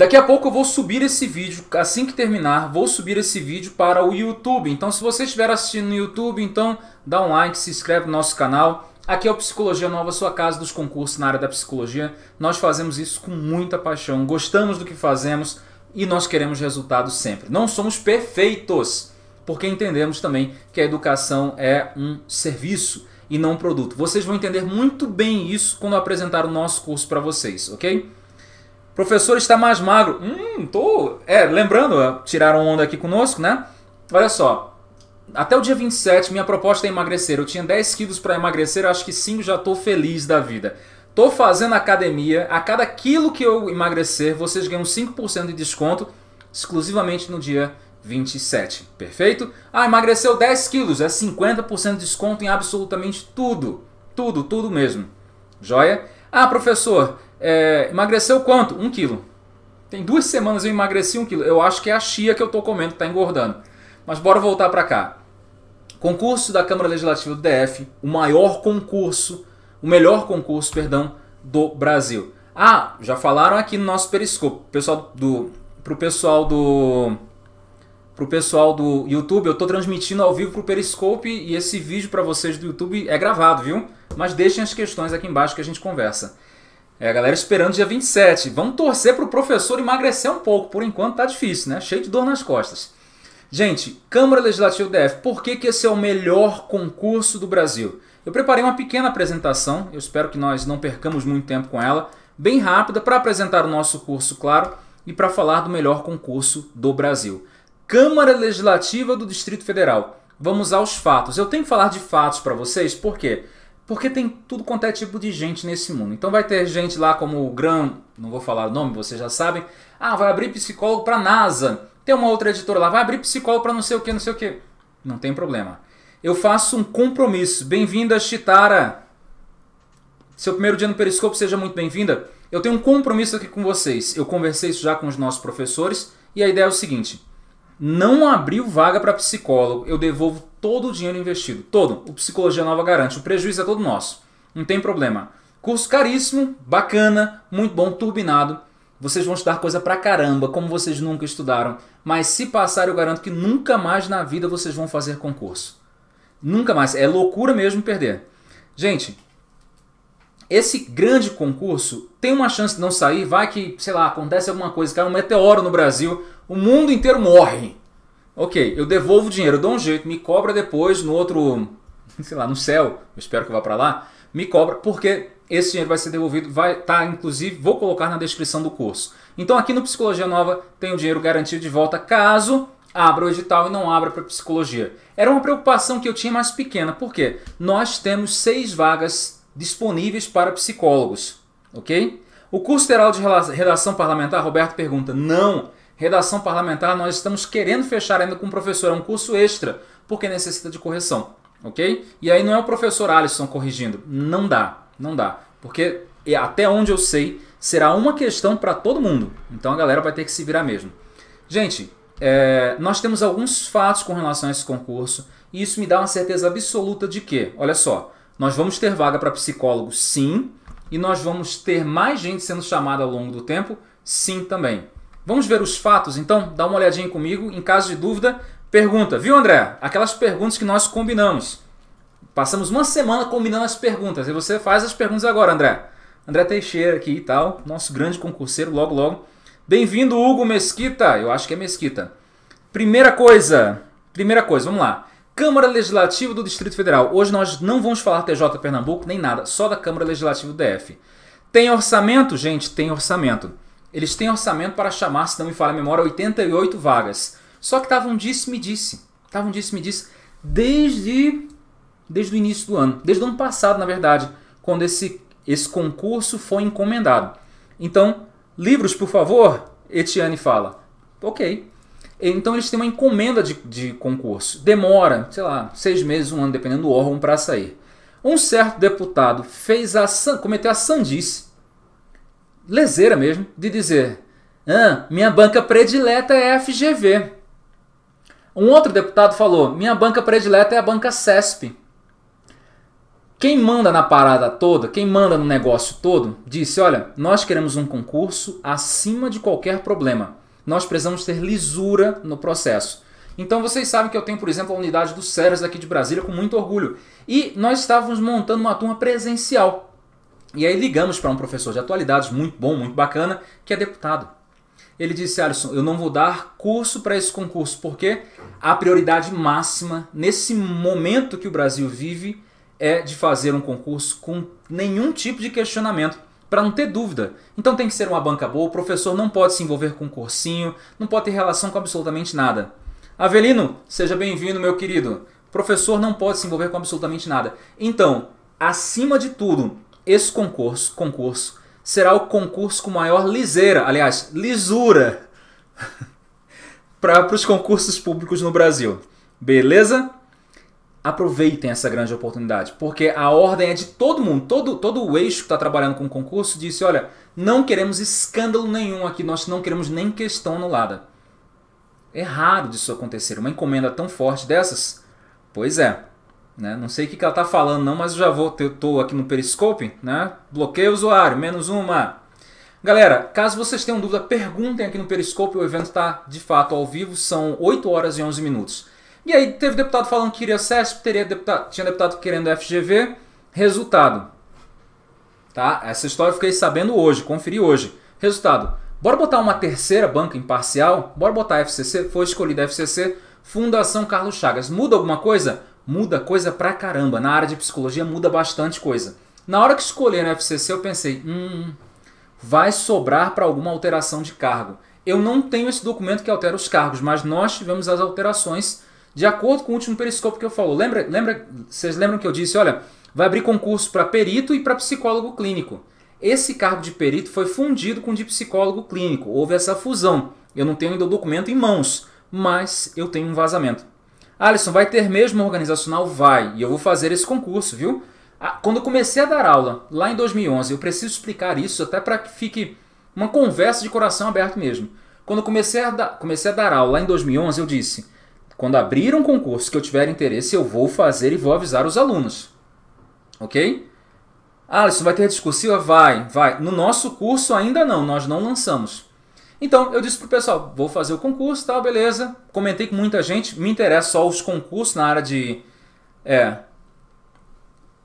Daqui a pouco eu vou subir esse vídeo, assim que terminar, vou subir esse vídeo para o YouTube. Então se você estiver assistindo no YouTube, então dá um like, se inscreve no nosso canal. Aqui é o Psicologia Nova, sua casa dos concursos na área da psicologia. Nós fazemos isso com muita paixão, gostamos do que fazemos e nós queremos resultados sempre. Não somos perfeitos, porque entendemos também que a educação é um serviço e não um produto. Vocês vão entender muito bem isso quando eu apresentar o nosso curso para vocês, ok? Professor está mais magro. Hum, tô. É, lembrando, é, tiraram onda aqui conosco, né? Olha só. Até o dia 27, minha proposta é emagrecer. Eu tinha 10 quilos para emagrecer, acho que 5 já tô feliz da vida. Tô fazendo academia. A cada quilo que eu emagrecer, vocês ganham 5% de desconto exclusivamente no dia 27. Perfeito? Ah, emagreceu 10 quilos. É 50% de desconto em absolutamente tudo. Tudo, tudo mesmo. Joia? Ah, professor, é, emagreceu quanto? Um quilo. Tem duas semanas eu emagreci um quilo. Eu acho que é a chia que eu estou comendo que está engordando. Mas bora voltar para cá. Concurso da Câmara Legislativa do DF, o maior concurso, o melhor concurso, perdão, do Brasil. Ah, já falaram aqui no nosso periscope, pessoal do pro pessoal do pro pessoal do YouTube, eu estou transmitindo ao vivo pro periscope e esse vídeo para vocês do YouTube é gravado, viu? Mas deixem as questões aqui embaixo que a gente conversa. É, a galera esperando dia 27. Vamos torcer para o professor emagrecer um pouco. Por enquanto tá difícil, né? Cheio de dor nas costas. Gente, Câmara Legislativa DF, por que, que esse é o melhor concurso do Brasil? Eu preparei uma pequena apresentação, eu espero que nós não percamos muito tempo com ela, bem rápida, para apresentar o nosso curso, claro, e para falar do melhor concurso do Brasil. Câmara Legislativa do Distrito Federal. Vamos aos fatos. Eu tenho que falar de fatos para vocês, por quê? Porque tem tudo quanto é tipo de gente nesse mundo. Então vai ter gente lá como o Gran não vou falar o nome, vocês já sabem. Ah, vai abrir psicólogo para NASA. Tem uma outra editora lá, vai abrir psicólogo para não sei o que, não sei o que. Não tem problema. Eu faço um compromisso. Bem-vinda, Chitara. Seu primeiro dia no Periscope, seja muito bem-vinda. Eu tenho um compromisso aqui com vocês. Eu conversei isso já com os nossos professores e a ideia é o seguinte: não abriu vaga para psicólogo, eu devolvo todo o dinheiro investido. Todo. O Psicologia Nova garante. O prejuízo é todo nosso. Não tem problema. Curso caríssimo, bacana, muito bom, turbinado. Vocês vão estudar coisa pra caramba, como vocês nunca estudaram. Mas se passar, eu garanto que nunca mais na vida vocês vão fazer concurso. Nunca mais. É loucura mesmo perder. Gente, esse grande concurso tem uma chance de não sair. Vai que, sei lá, acontece alguma coisa, cai um meteoro no Brasil, o mundo inteiro morre. Ok, eu devolvo o dinheiro, dou um jeito, me cobra depois no outro, sei lá, no céu, eu espero que vá para lá, me cobra, porque esse dinheiro vai ser devolvido, vai tá, inclusive, vou colocar na descrição do curso. Então aqui no Psicologia Nova tem o dinheiro garantido de volta caso abra o edital e não abra para psicologia. Era uma preocupação que eu tinha mais pequena, porque nós temos seis vagas disponíveis para psicólogos, ok? O curso federal de redação parlamentar, Roberto pergunta, não, redação parlamentar, nós estamos querendo fechar ainda com o professor, é um curso extra, porque necessita de correção, ok? E aí não é o professor Alisson corrigindo, não dá, não dá, porque até onde eu sei, será uma questão para todo mundo, então a galera vai ter que se virar mesmo. Gente, é, nós temos alguns fatos com relação a esse concurso, e isso me dá uma certeza absoluta de que, olha só, nós vamos ter vaga para psicólogos, sim, e nós vamos ter mais gente sendo chamada ao longo do tempo, sim também. Vamos ver os fatos, então? Dá uma olhadinha comigo. Em caso de dúvida, pergunta. Viu, André? Aquelas perguntas que nós combinamos. Passamos uma semana combinando as perguntas. E você faz as perguntas agora, André. André Teixeira aqui e tal, nosso grande concurseiro, logo, logo. Bem-vindo, Hugo Mesquita. Eu acho que é Mesquita. Primeira coisa. Primeira coisa, vamos lá. Câmara Legislativa do Distrito Federal. Hoje nós não vamos falar TJ Pernambuco nem nada, só da Câmara Legislativa do DF. Tem orçamento? Gente, tem orçamento. Eles têm orçamento para chamar, se não me falha a memória, 88 vagas. Só que estavam disse-me-disse. Estavam disse-me-disse desde, desde o início do ano. Desde o ano passado, na verdade, quando esse, esse concurso foi encomendado. Então, livros, por favor, Etienne fala. Ok. Então eles têm uma encomenda de, de concurso. Demora, sei lá, seis meses, um ano, dependendo do órgão, para sair. Um certo deputado fez a, cometeu a sandice leseira mesmo, de dizer: ah, minha banca predileta é a FGV. Um outro deputado falou: minha banca predileta é a banca CESP. Quem manda na parada toda, quem manda no negócio todo, disse: olha, nós queremos um concurso acima de qualquer problema. Nós precisamos ter lisura no processo. Então vocês sabem que eu tenho, por exemplo, a unidade do Ceres aqui de Brasília com muito orgulho. E nós estávamos montando uma turma presencial e aí ligamos para um professor de atualidades muito bom, muito bacana, que é deputado. Ele disse: Alisson, eu não vou dar curso para esse concurso, porque a prioridade máxima nesse momento que o Brasil vive é de fazer um concurso com nenhum tipo de questionamento para não ter dúvida. Então tem que ser uma banca boa, o professor não pode se envolver com cursinho, não pode ter relação com absolutamente nada. Avelino, seja bem-vindo, meu querido. O professor não pode se envolver com absolutamente nada. Então, acima de tudo, esse concurso, concurso será o concurso com maior liseira, aliás, lisura, para os concursos públicos no Brasil. Beleza? Aproveitem essa grande oportunidade, porque a ordem é de todo mundo, todo, todo o eixo que está trabalhando com o concurso disse: olha, não queremos escândalo nenhum aqui, nós não queremos nem questão anulada. É raro disso acontecer, uma encomenda tão forte dessas. Pois é. Né? Não sei o que ela está falando não, mas já vou, eu estou aqui no Periscope, né? bloqueio o usuário, menos uma. Galera, caso vocês tenham dúvida, perguntem aqui no Periscope, o evento está de fato ao vivo, são 8 horas e 11 minutos. E aí teve deputado falando que iria CESP, teria deputado, tinha deputado querendo FGV, resultado. Tá? Essa história eu fiquei sabendo hoje, conferi hoje. Resultado, bora botar uma terceira banca imparcial? Bora botar FCC? Foi escolhida FCC, Fundação Carlos Chagas. Muda alguma coisa? muda coisa pra caramba. Na área de psicologia muda bastante coisa. Na hora que escolher no FCC, eu pensei, hum, vai sobrar para alguma alteração de cargo. Eu não tenho esse documento que altera os cargos, mas nós tivemos as alterações de acordo com o último periscopo que eu falo Lembra, lembra, vocês lembram que eu disse, olha, vai abrir concurso para perito e para psicólogo clínico. Esse cargo de perito foi fundido com o de psicólogo clínico. Houve essa fusão. Eu não tenho ainda o documento em mãos, mas eu tenho um vazamento. Alisson, vai ter mesmo organizacional? Vai. E eu vou fazer esse concurso, viu? Ah, quando eu comecei a dar aula, lá em 2011, eu preciso explicar isso até para que fique uma conversa de coração aberto mesmo. Quando eu comecei a, dar, comecei a dar aula lá em 2011, eu disse: quando abrir um concurso que eu tiver interesse, eu vou fazer e vou avisar os alunos. Ok? Alisson, vai ter discursiva? Vai, vai. No nosso curso ainda não, nós não lançamos. Então eu disse pro pessoal, vou fazer o concurso, tal, beleza. Comentei com muita gente, me interessa só os concursos na área de. É.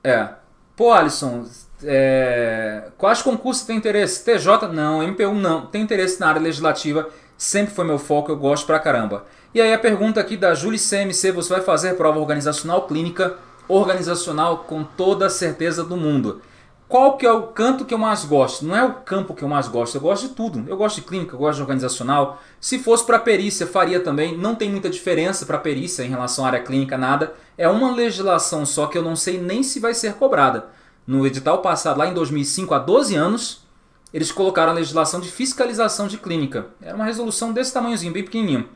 É. Pô, Alisson, é, quais concursos tem interesse? TJ? Não, MP1 não. Tem interesse na área legislativa, sempre foi meu foco, eu gosto pra caramba. E aí a pergunta aqui da Júlia CMC, você vai fazer prova organizacional clínica? Organizacional com toda a certeza do mundo qual que é o canto que eu mais gosto? Não é o campo que eu mais gosto, eu gosto de tudo. Eu gosto de clínica, eu gosto de organizacional. Se fosse para perícia, faria também. Não tem muita diferença para perícia em relação à área clínica, nada. É uma legislação só que eu não sei nem se vai ser cobrada. No edital passado, lá em 2005, há 12 anos, eles colocaram a legislação de fiscalização de clínica. Era uma resolução desse tamanhozinho, bem pequenininho.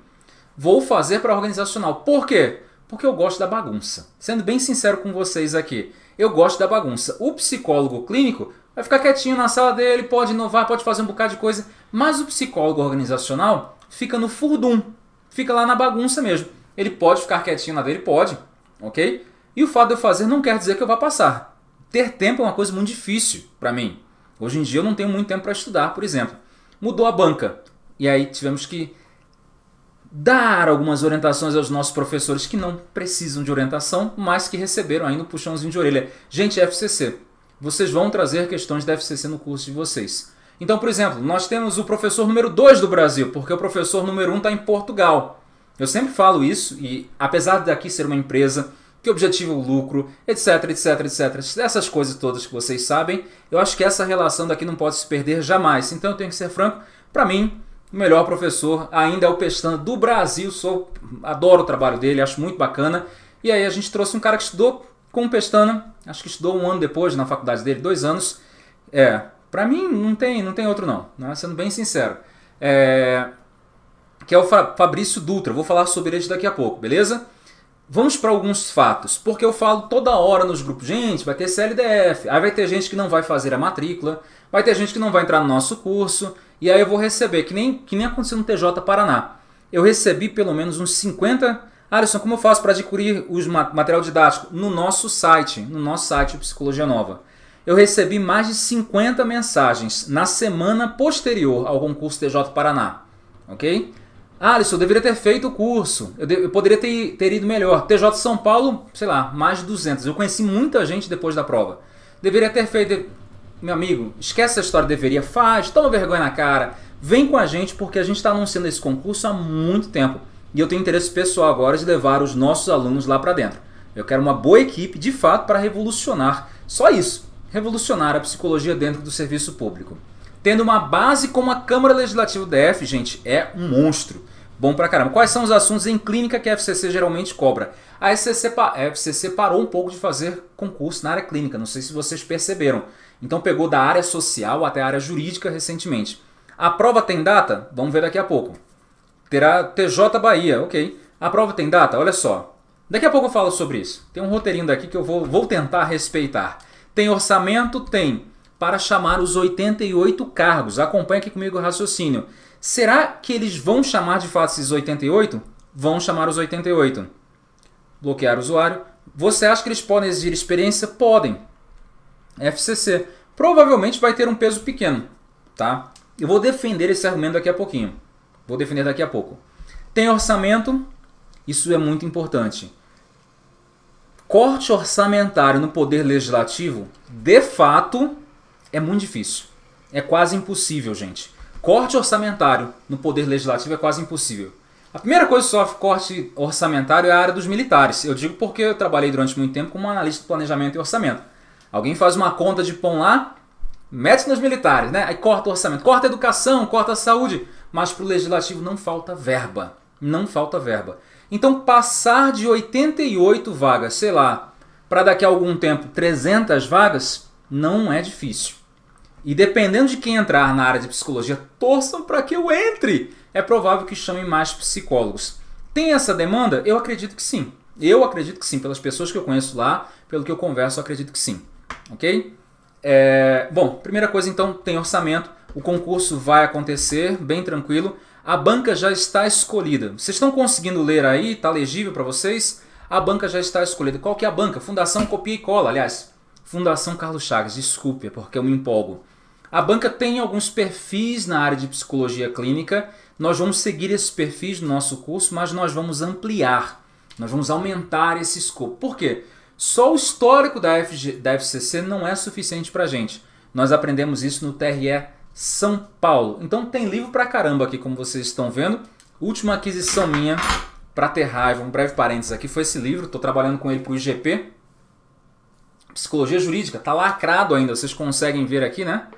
Vou fazer para organizacional. Por quê? Porque eu gosto da bagunça. Sendo bem sincero com vocês aqui, eu gosto da bagunça. O psicólogo clínico vai ficar quietinho na sala dele, pode inovar, pode fazer um bocado de coisa, mas o psicólogo organizacional fica no furdum, fica lá na bagunça mesmo. Ele pode ficar quietinho na dele, pode, ok? E o fato de eu fazer não quer dizer que eu vá passar. Ter tempo é uma coisa muito difícil para mim. Hoje em dia eu não tenho muito tempo para estudar, por exemplo. Mudou a banca e aí tivemos que dar algumas orientações aos nossos professores que não precisam de orientação, mas que receberam ainda um puxãozinho de orelha. Gente, FCC, vocês vão trazer questões da FCC no curso de vocês. Então, por exemplo, nós temos o professor número 2 do Brasil, porque o professor número 1 um está em Portugal. Eu sempre falo isso, e apesar daqui ser uma empresa que objetiva o lucro, etc, etc, etc, essas coisas todas que vocês sabem, eu acho que essa relação daqui não pode se perder jamais. Então eu tenho que ser franco, para mim, o melhor professor ainda é o Pestana do Brasil. Sou, adoro o trabalho dele, acho muito bacana. E aí a gente trouxe um cara que estudou com o Pestana, acho que estudou um ano depois na faculdade dele, dois anos. É, para mim não tem, não tem outro não, né? sendo bem sincero. É, que é o Fabrício Dutra. Vou falar sobre ele daqui a pouco, beleza? Vamos para alguns fatos, porque eu falo toda hora nos grupos, gente, vai ter CLDF, aí vai ter gente que não vai fazer a matrícula, vai ter gente que não vai entrar no nosso curso, e aí eu vou receber, que nem, que nem aconteceu no TJ Paraná. Eu recebi pelo menos uns 50. Alisson, como eu faço para adquirir o material didático? No nosso site, no nosso site Psicologia Nova. Eu recebi mais de 50 mensagens na semana posterior ao concurso TJ Paraná. Ok? Alisson, eu deveria ter feito o curso. Eu, de, eu poderia ter, ter ido melhor. TJ São Paulo, sei lá, mais de 200. Eu conheci muita gente depois da prova. Deveria ter feito meu amigo, esquece essa história deveria, faz, toma vergonha na cara, vem com a gente porque a gente está anunciando esse concurso há muito tempo e eu tenho interesse pessoal agora de levar os nossos alunos lá para dentro. Eu quero uma boa equipe, de fato, para revolucionar, só isso, revolucionar a psicologia dentro do serviço público. Tendo uma base como a Câmara Legislativa do DF, gente, é um monstro. Bom pra caramba. Quais são os assuntos em clínica que a FCC geralmente cobra? A FCC, a FCC parou um pouco de fazer concurso na área clínica, não sei se vocês perceberam. Então pegou da área social até a área jurídica recentemente. A prova tem data? Vamos ver daqui a pouco. Terá TJ Bahia, ok. A prova tem data? Olha só. Daqui a pouco eu falo sobre isso. Tem um roteirinho daqui que eu vou, vou tentar respeitar. Tem orçamento? Tem. Para chamar os 88 cargos. Acompanhe aqui comigo o raciocínio. Será que eles vão chamar de fato esses 88? Vão chamar os 88. Bloquear o usuário. Você acha que eles podem exigir experiência? Podem. FCC. Provavelmente vai ter um peso pequeno, tá? Eu vou defender esse argumento daqui a pouquinho. Vou defender daqui a pouco. Tem orçamento, isso é muito importante. Corte orçamentário no poder legislativo, de fato, é muito difícil. É quase impossível, gente. Corte orçamentário no poder legislativo é quase impossível. A primeira coisa que sofre corte orçamentário é a área dos militares. Eu digo porque eu trabalhei durante muito tempo como analista de planejamento e orçamento. Alguém faz uma conta de pão lá, mete nos militares, né? Aí corta o orçamento, corta a educação, corta a saúde, mas para o legislativo não falta verba. Não falta verba. Então passar de 88 vagas, sei lá, para daqui a algum tempo 300 vagas, não é difícil. E dependendo de quem entrar na área de psicologia, torçam para que eu entre. É provável que chamem mais psicólogos. Tem essa demanda? Eu acredito que sim. Eu acredito que sim. Pelas pessoas que eu conheço lá, pelo que eu converso, eu acredito que sim. Ok? É, bom, primeira coisa então, tem orçamento. O concurso vai acontecer, bem tranquilo. A banca já está escolhida. Vocês estão conseguindo ler aí? Está legível para vocês? A banca já está escolhida. Qual que é a banca? Fundação Copia e Cola, aliás. Fundação Carlos Chagas, desculpe, é porque eu me empolgo. A banca tem alguns perfis na área de psicologia clínica. Nós vamos seguir esses perfis no nosso curso, mas nós vamos ampliar. Nós vamos aumentar esse escopo. Por quê? Só o histórico da, FG, da FCC não é suficiente para gente. Nós aprendemos isso no TRE São Paulo. Então tem livro para caramba aqui, como vocês estão vendo. Última aquisição minha para ter raiva, um breve parênteses aqui, foi esse livro. Estou trabalhando com ele para o IGP. Psicologia Jurídica, tá lacrado ainda, vocês conseguem ver aqui, né?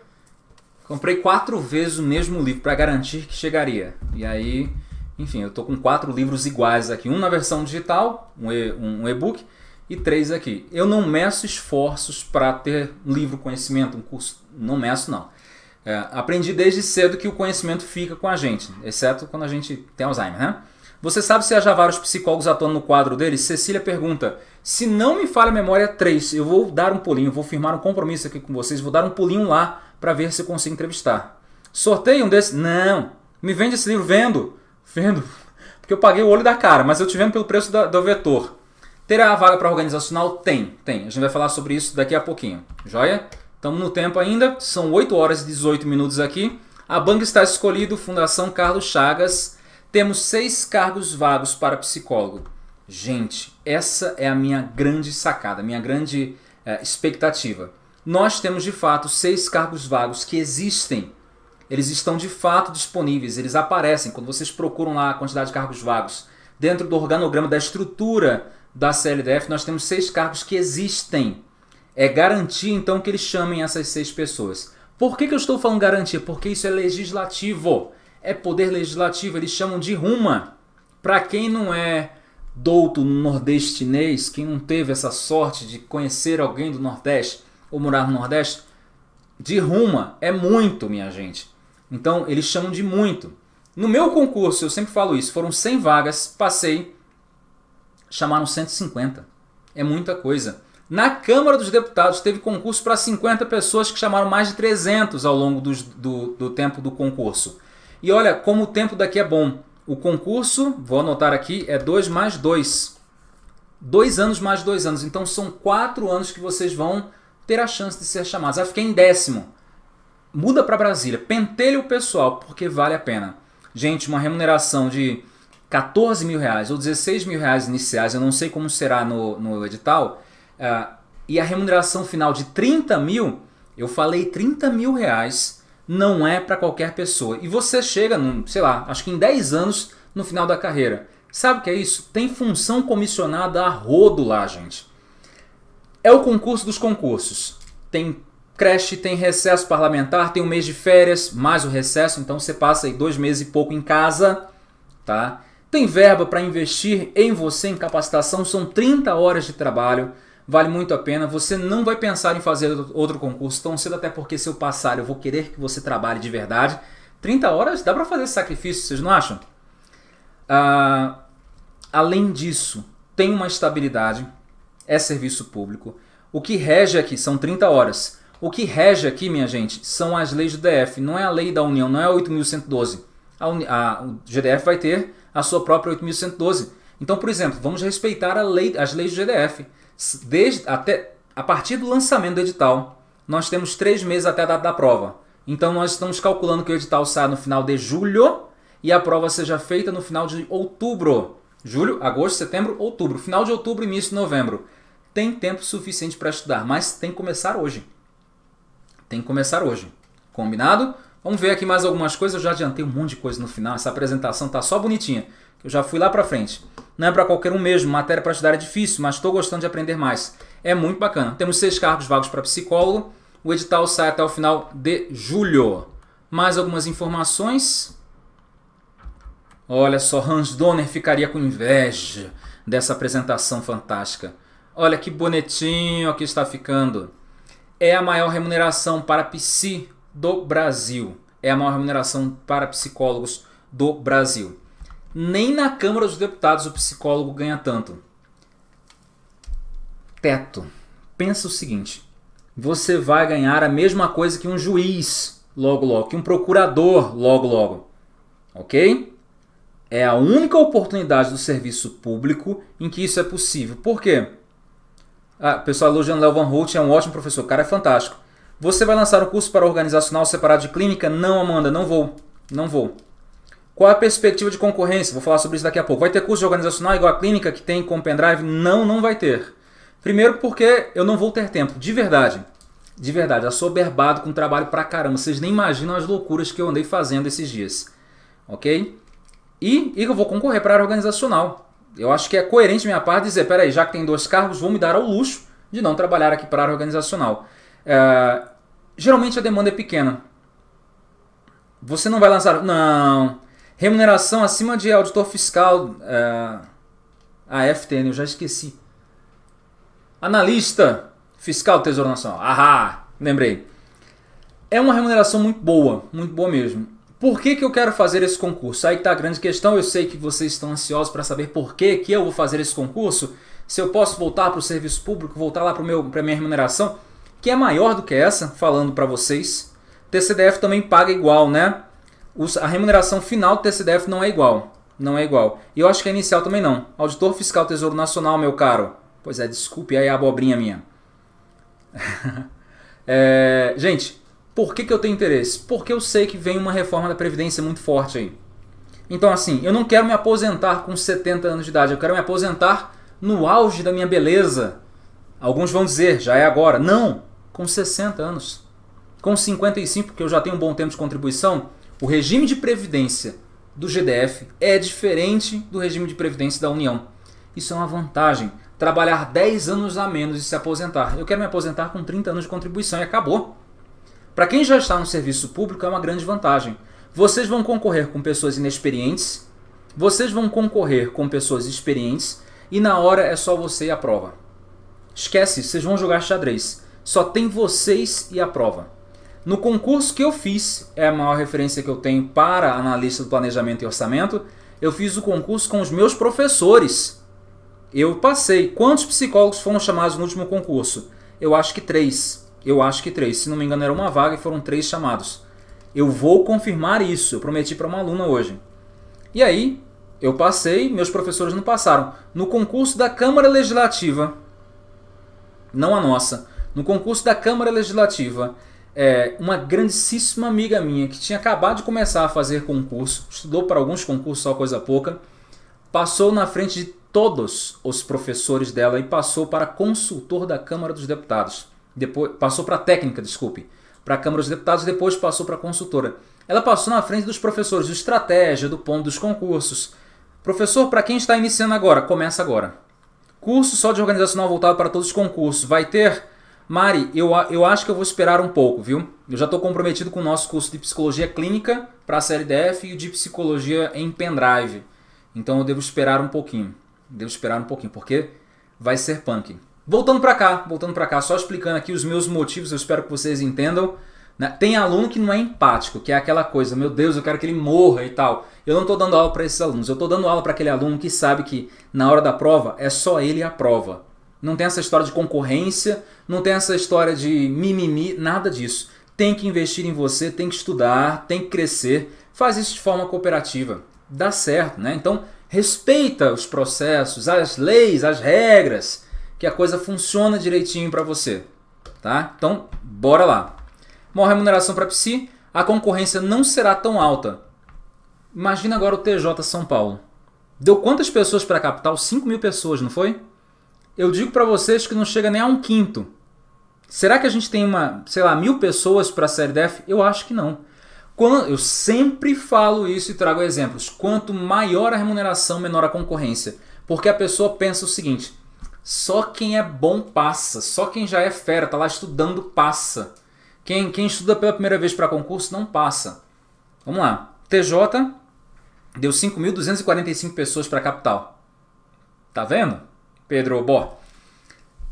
Comprei quatro vezes o mesmo livro para garantir que chegaria. E aí, enfim, eu tô com quatro livros iguais aqui. Um na versão digital, um e-book, um e três aqui. Eu não meço esforços para ter um livro, conhecimento, um curso. Não meço, não. É, aprendi desde cedo que o conhecimento fica com a gente, exceto quando a gente tem Alzheimer, né? Você sabe se já vários psicólogos atuando no quadro dele? Cecília pergunta: se não me falha a memória, três. Eu vou dar um pulinho, vou firmar um compromisso aqui com vocês, vou dar um pulinho lá para ver se eu consigo entrevistar. Sorteio um desses? Não. Me vende esse livro? Vendo. Vendo. Porque eu paguei o olho da cara, mas eu te vendo pelo preço da, do vetor. Terá a vaga para organizacional? Tem, tem. A gente vai falar sobre isso daqui a pouquinho. Joia? Estamos no tempo ainda. São 8 horas e 18 minutos aqui. A banca está escolhido, Fundação Carlos Chagas. Temos seis cargos vagos para psicólogo. Gente, essa é a minha grande sacada, minha grande é, expectativa. Nós temos de fato seis cargos vagos que existem. Eles estão de fato disponíveis, eles aparecem quando vocês procuram lá a quantidade de cargos vagos dentro do organograma da estrutura da CLDF, nós temos seis cargos que existem. É garantir, então, que eles chamem essas seis pessoas. Por que, que eu estou falando garantia Porque isso é legislativo. É poder legislativo. Eles chamam de ruma. Para quem não é douto no nordestinês, quem não teve essa sorte de conhecer alguém do Nordeste ou morar no Nordeste, de ruma é muito, minha gente. Então, eles chamam de muito. No meu concurso, eu sempre falo isso, foram 100 vagas, passei chamaram 150. É muita coisa. Na Câmara dos Deputados teve concurso para 50 pessoas que chamaram mais de 300 ao longo dos, do, do tempo do concurso. E olha como o tempo daqui é bom. O concurso, vou anotar aqui, é 2 mais 2. Dois anos mais dois anos. Então são quatro anos que vocês vão ter a chance de ser chamados. Aí fiquei em décimo. Muda para Brasília. Pentelha o pessoal, porque vale a pena. Gente, uma remuneração de 14 mil reais ou 16 mil reais iniciais, eu não sei como será no, no edital, uh, e a remuneração final de 30 mil, eu falei 30 mil reais não é para qualquer pessoa. E você chega, num, sei lá, acho que em 10 anos no final da carreira. Sabe o que é isso? Tem função comissionada a rodo lá, gente. É o concurso dos concursos. Tem creche, tem recesso parlamentar, tem um mês de férias, mais o recesso, então você passa aí dois meses e pouco em casa, tá? Tem verba para investir em você em capacitação, são 30 horas de trabalho, vale muito a pena. Você não vai pensar em fazer outro concurso tão cedo, até porque se eu passar, eu vou querer que você trabalhe de verdade. 30 horas dá para fazer sacrifício, vocês não acham? Ah, além disso, tem uma estabilidade, é serviço público. O que rege aqui são 30 horas. O que rege aqui, minha gente, são as leis do DF. Não é a lei da União, não é a 8.112. A, a, o GDF vai ter a sua própria 8.112. Então, por exemplo, vamos respeitar lei, as leis do GDF. Desde, até, a partir do lançamento do edital, nós temos três meses até a data da prova. Então, nós estamos calculando que o edital saia no final de julho e a prova seja feita no final de outubro. Julho, agosto, setembro, outubro. Final de outubro, início de novembro. Tem tempo suficiente para estudar, mas tem que começar hoje. Tem que começar hoje. Combinado? Vamos ver aqui mais algumas coisas. Eu já adiantei um monte de coisa no final. Essa apresentação tá só bonitinha. Eu já fui lá para frente. Não é para qualquer um mesmo. Matéria para estudar é difícil, mas estou gostando de aprender mais. É muito bacana. Temos seis cargos vagos para psicólogo. O edital sai até o final de julho. Mais algumas informações. Olha só, Hans Donner ficaria com inveja dessa apresentação fantástica. Olha que bonitinho aqui está ficando. É a maior remuneração para psi do Brasil. É a maior remuneração para psicólogos do Brasil. Nem na Câmara dos Deputados o psicólogo ganha tanto. Teto. Pensa o seguinte: você vai ganhar a mesma coisa que um juiz, logo logo, que um procurador, logo logo. Ok? É a única oportunidade do serviço público em que isso é possível. Por quê? Ah, pessoal elogiando Léo Van Holt, é um ótimo professor, o cara é fantástico. Você vai lançar um curso para organizacional separado de clínica? Não, Amanda, não vou. Não vou. Qual a perspectiva de concorrência? Vou falar sobre isso daqui a pouco. Vai ter curso de organizacional igual a clínica que tem com pendrive? Não, não vai ter. Primeiro porque eu não vou ter tempo, de verdade. De verdade, eu sou berbado com trabalho pra caramba. Vocês nem imaginam as loucuras que eu andei fazendo esses dias. Ok? E, e eu vou concorrer para a organizacional. Eu acho que é coerente minha parte dizer, peraí, já que tem dois cargos, vou me dar ao luxo de não trabalhar aqui para a organizacional. É, geralmente a demanda é pequena. Você não vai lançar. Não. Remuneração acima de auditor fiscal. É, a FTN, eu já esqueci. Analista fiscal do Tesouro Nacional. Ahá, lembrei. É uma remuneração muito boa, muito boa mesmo. Por que, que eu quero fazer esse concurso? Aí está a grande questão. Eu sei que vocês estão ansiosos para saber por que, que eu vou fazer esse concurso. Se eu posso voltar para o serviço público, voltar lá para a minha remuneração que é maior do que essa, falando para vocês. TCDF também paga igual, né? a remuneração final do TCDF não é igual. Não é igual. E eu acho que a inicial também não. Auditor Fiscal Tesouro Nacional, meu caro. Pois é, desculpe aí a abobrinha minha. é, gente, por que, que eu tenho interesse? Porque eu sei que vem uma reforma da Previdência muito forte aí. Então, assim, eu não quero me aposentar com 70 anos de idade, eu quero me aposentar no auge da minha beleza. Alguns vão dizer, já é agora. Não! com 60 anos. Com 55, porque eu já tenho um bom tempo de contribuição, o regime de previdência do GDF é diferente do regime de previdência da União. Isso é uma vantagem. Trabalhar 10 anos a menos e se aposentar. Eu quero me aposentar com 30 anos de contribuição e acabou. Para quem já está no serviço público, é uma grande vantagem. Vocês vão concorrer com pessoas inexperientes, vocês vão concorrer com pessoas experientes e na hora é só você e a prova. Esquece, vocês vão jogar xadrez. Só tem vocês e a prova. No concurso que eu fiz, é a maior referência que eu tenho para analista do planejamento e orçamento, eu fiz o concurso com os meus professores. Eu passei. Quantos psicólogos foram chamados no último concurso? Eu acho que três. Eu acho que três. Se não me engano, era uma vaga e foram três chamados. Eu vou confirmar isso. Eu prometi para uma aluna hoje. E aí, eu passei, meus professores não passaram. No concurso da Câmara Legislativa, não a nossa, no concurso da Câmara Legislativa. É, uma grandíssima amiga minha que tinha acabado de começar a fazer concurso, estudou para alguns concursos, só coisa pouca, passou na frente de todos os professores dela e passou para consultor da Câmara dos Deputados. Depois, passou para técnica, desculpe, para a Câmara dos Deputados, depois passou para consultora. Ela passou na frente dos professores de estratégia, do ponto dos concursos. Professor, para quem está iniciando agora, começa agora. Curso só de organizacional voltado para todos os concursos. Vai ter Mari, eu, eu acho que eu vou esperar um pouco, viu? Eu já estou comprometido com o nosso curso de psicologia clínica para a série DF e o de psicologia em pendrive. Então eu devo esperar um pouquinho. Devo esperar um pouquinho, porque vai ser punk. Voltando para cá, voltando para cá, só explicando aqui os meus motivos, eu espero que vocês entendam. Né? Tem aluno que não é empático, que é aquela coisa, meu Deus, eu quero que ele morra e tal. Eu não estou dando aula para esses alunos, eu estou dando aula para aquele aluno que sabe que na hora da prova é só ele a prova. Não tem essa história de concorrência, não tem essa história de mimimi, nada disso. Tem que investir em você, tem que estudar, tem que crescer. Faz isso de forma cooperativa. Dá certo, né? Então, respeita os processos, as leis, as regras, que a coisa funciona direitinho para você, tá? Então, bora lá. Maior remuneração para psi, a concorrência não será tão alta. Imagina agora o TJ São Paulo. Deu quantas pessoas para a capital? 5 mil pessoas, não foi? eu digo para vocês que não chega nem a um quinto. Será que a gente tem uma, sei lá, mil pessoas para a série DEF? Eu acho que não. Quando, eu sempre falo isso e trago exemplos. Quanto maior a remuneração, menor a concorrência. Porque a pessoa pensa o seguinte: só quem é bom passa, só quem já é fera, tá lá estudando passa. Quem, quem estuda pela primeira vez para concurso não passa. Vamos lá. TJ deu 5.245 pessoas para a capital. Tá vendo? Pedro, bom,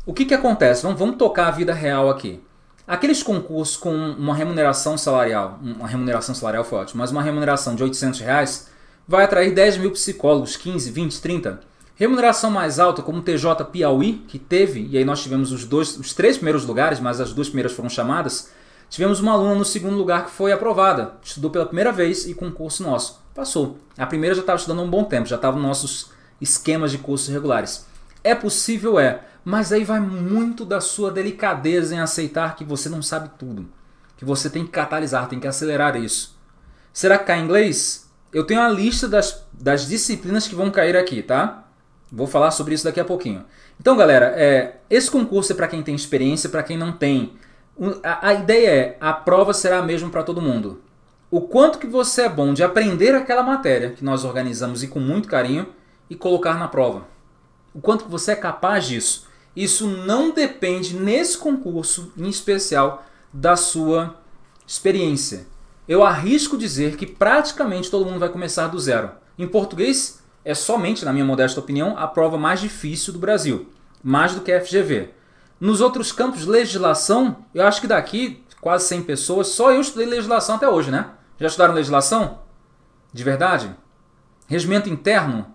o que, que acontece? Vamos, vamos tocar a vida real aqui. Aqueles concursos com uma remuneração salarial, uma remuneração salarial foi ótimo, mas uma remuneração de 800 reais vai atrair 10 mil psicólogos, 15, 20, 30. Remuneração mais alta, como o TJ Piauí, que teve, e aí nós tivemos os, dois, os três primeiros lugares, mas as duas primeiras foram chamadas, tivemos uma aluna no segundo lugar que foi aprovada, estudou pela primeira vez e concurso nosso. Passou. A primeira já estava estudando há um bom tempo, já estava nos nossos esquemas de cursos regulares. É possível, é. Mas aí vai muito da sua delicadeza em aceitar que você não sabe tudo. Que você tem que catalisar, tem que acelerar isso. Será que cai inglês? Eu tenho a lista das, das disciplinas que vão cair aqui, tá? Vou falar sobre isso daqui a pouquinho. Então, galera, é, esse concurso é para quem tem experiência, para quem não tem. A, a ideia é, a prova será a mesma para todo mundo. O quanto que você é bom de aprender aquela matéria que nós organizamos e com muito carinho e colocar na prova o quanto que você é capaz disso. Isso não depende, nesse concurso em especial, da sua experiência. Eu arrisco dizer que praticamente todo mundo vai começar do zero. Em português, é somente, na minha modesta opinião, a prova mais difícil do Brasil, mais do que a FGV. Nos outros campos, legislação, eu acho que daqui quase 100 pessoas, só eu estudei legislação até hoje, né? Já estudaram legislação? De verdade? Regimento interno?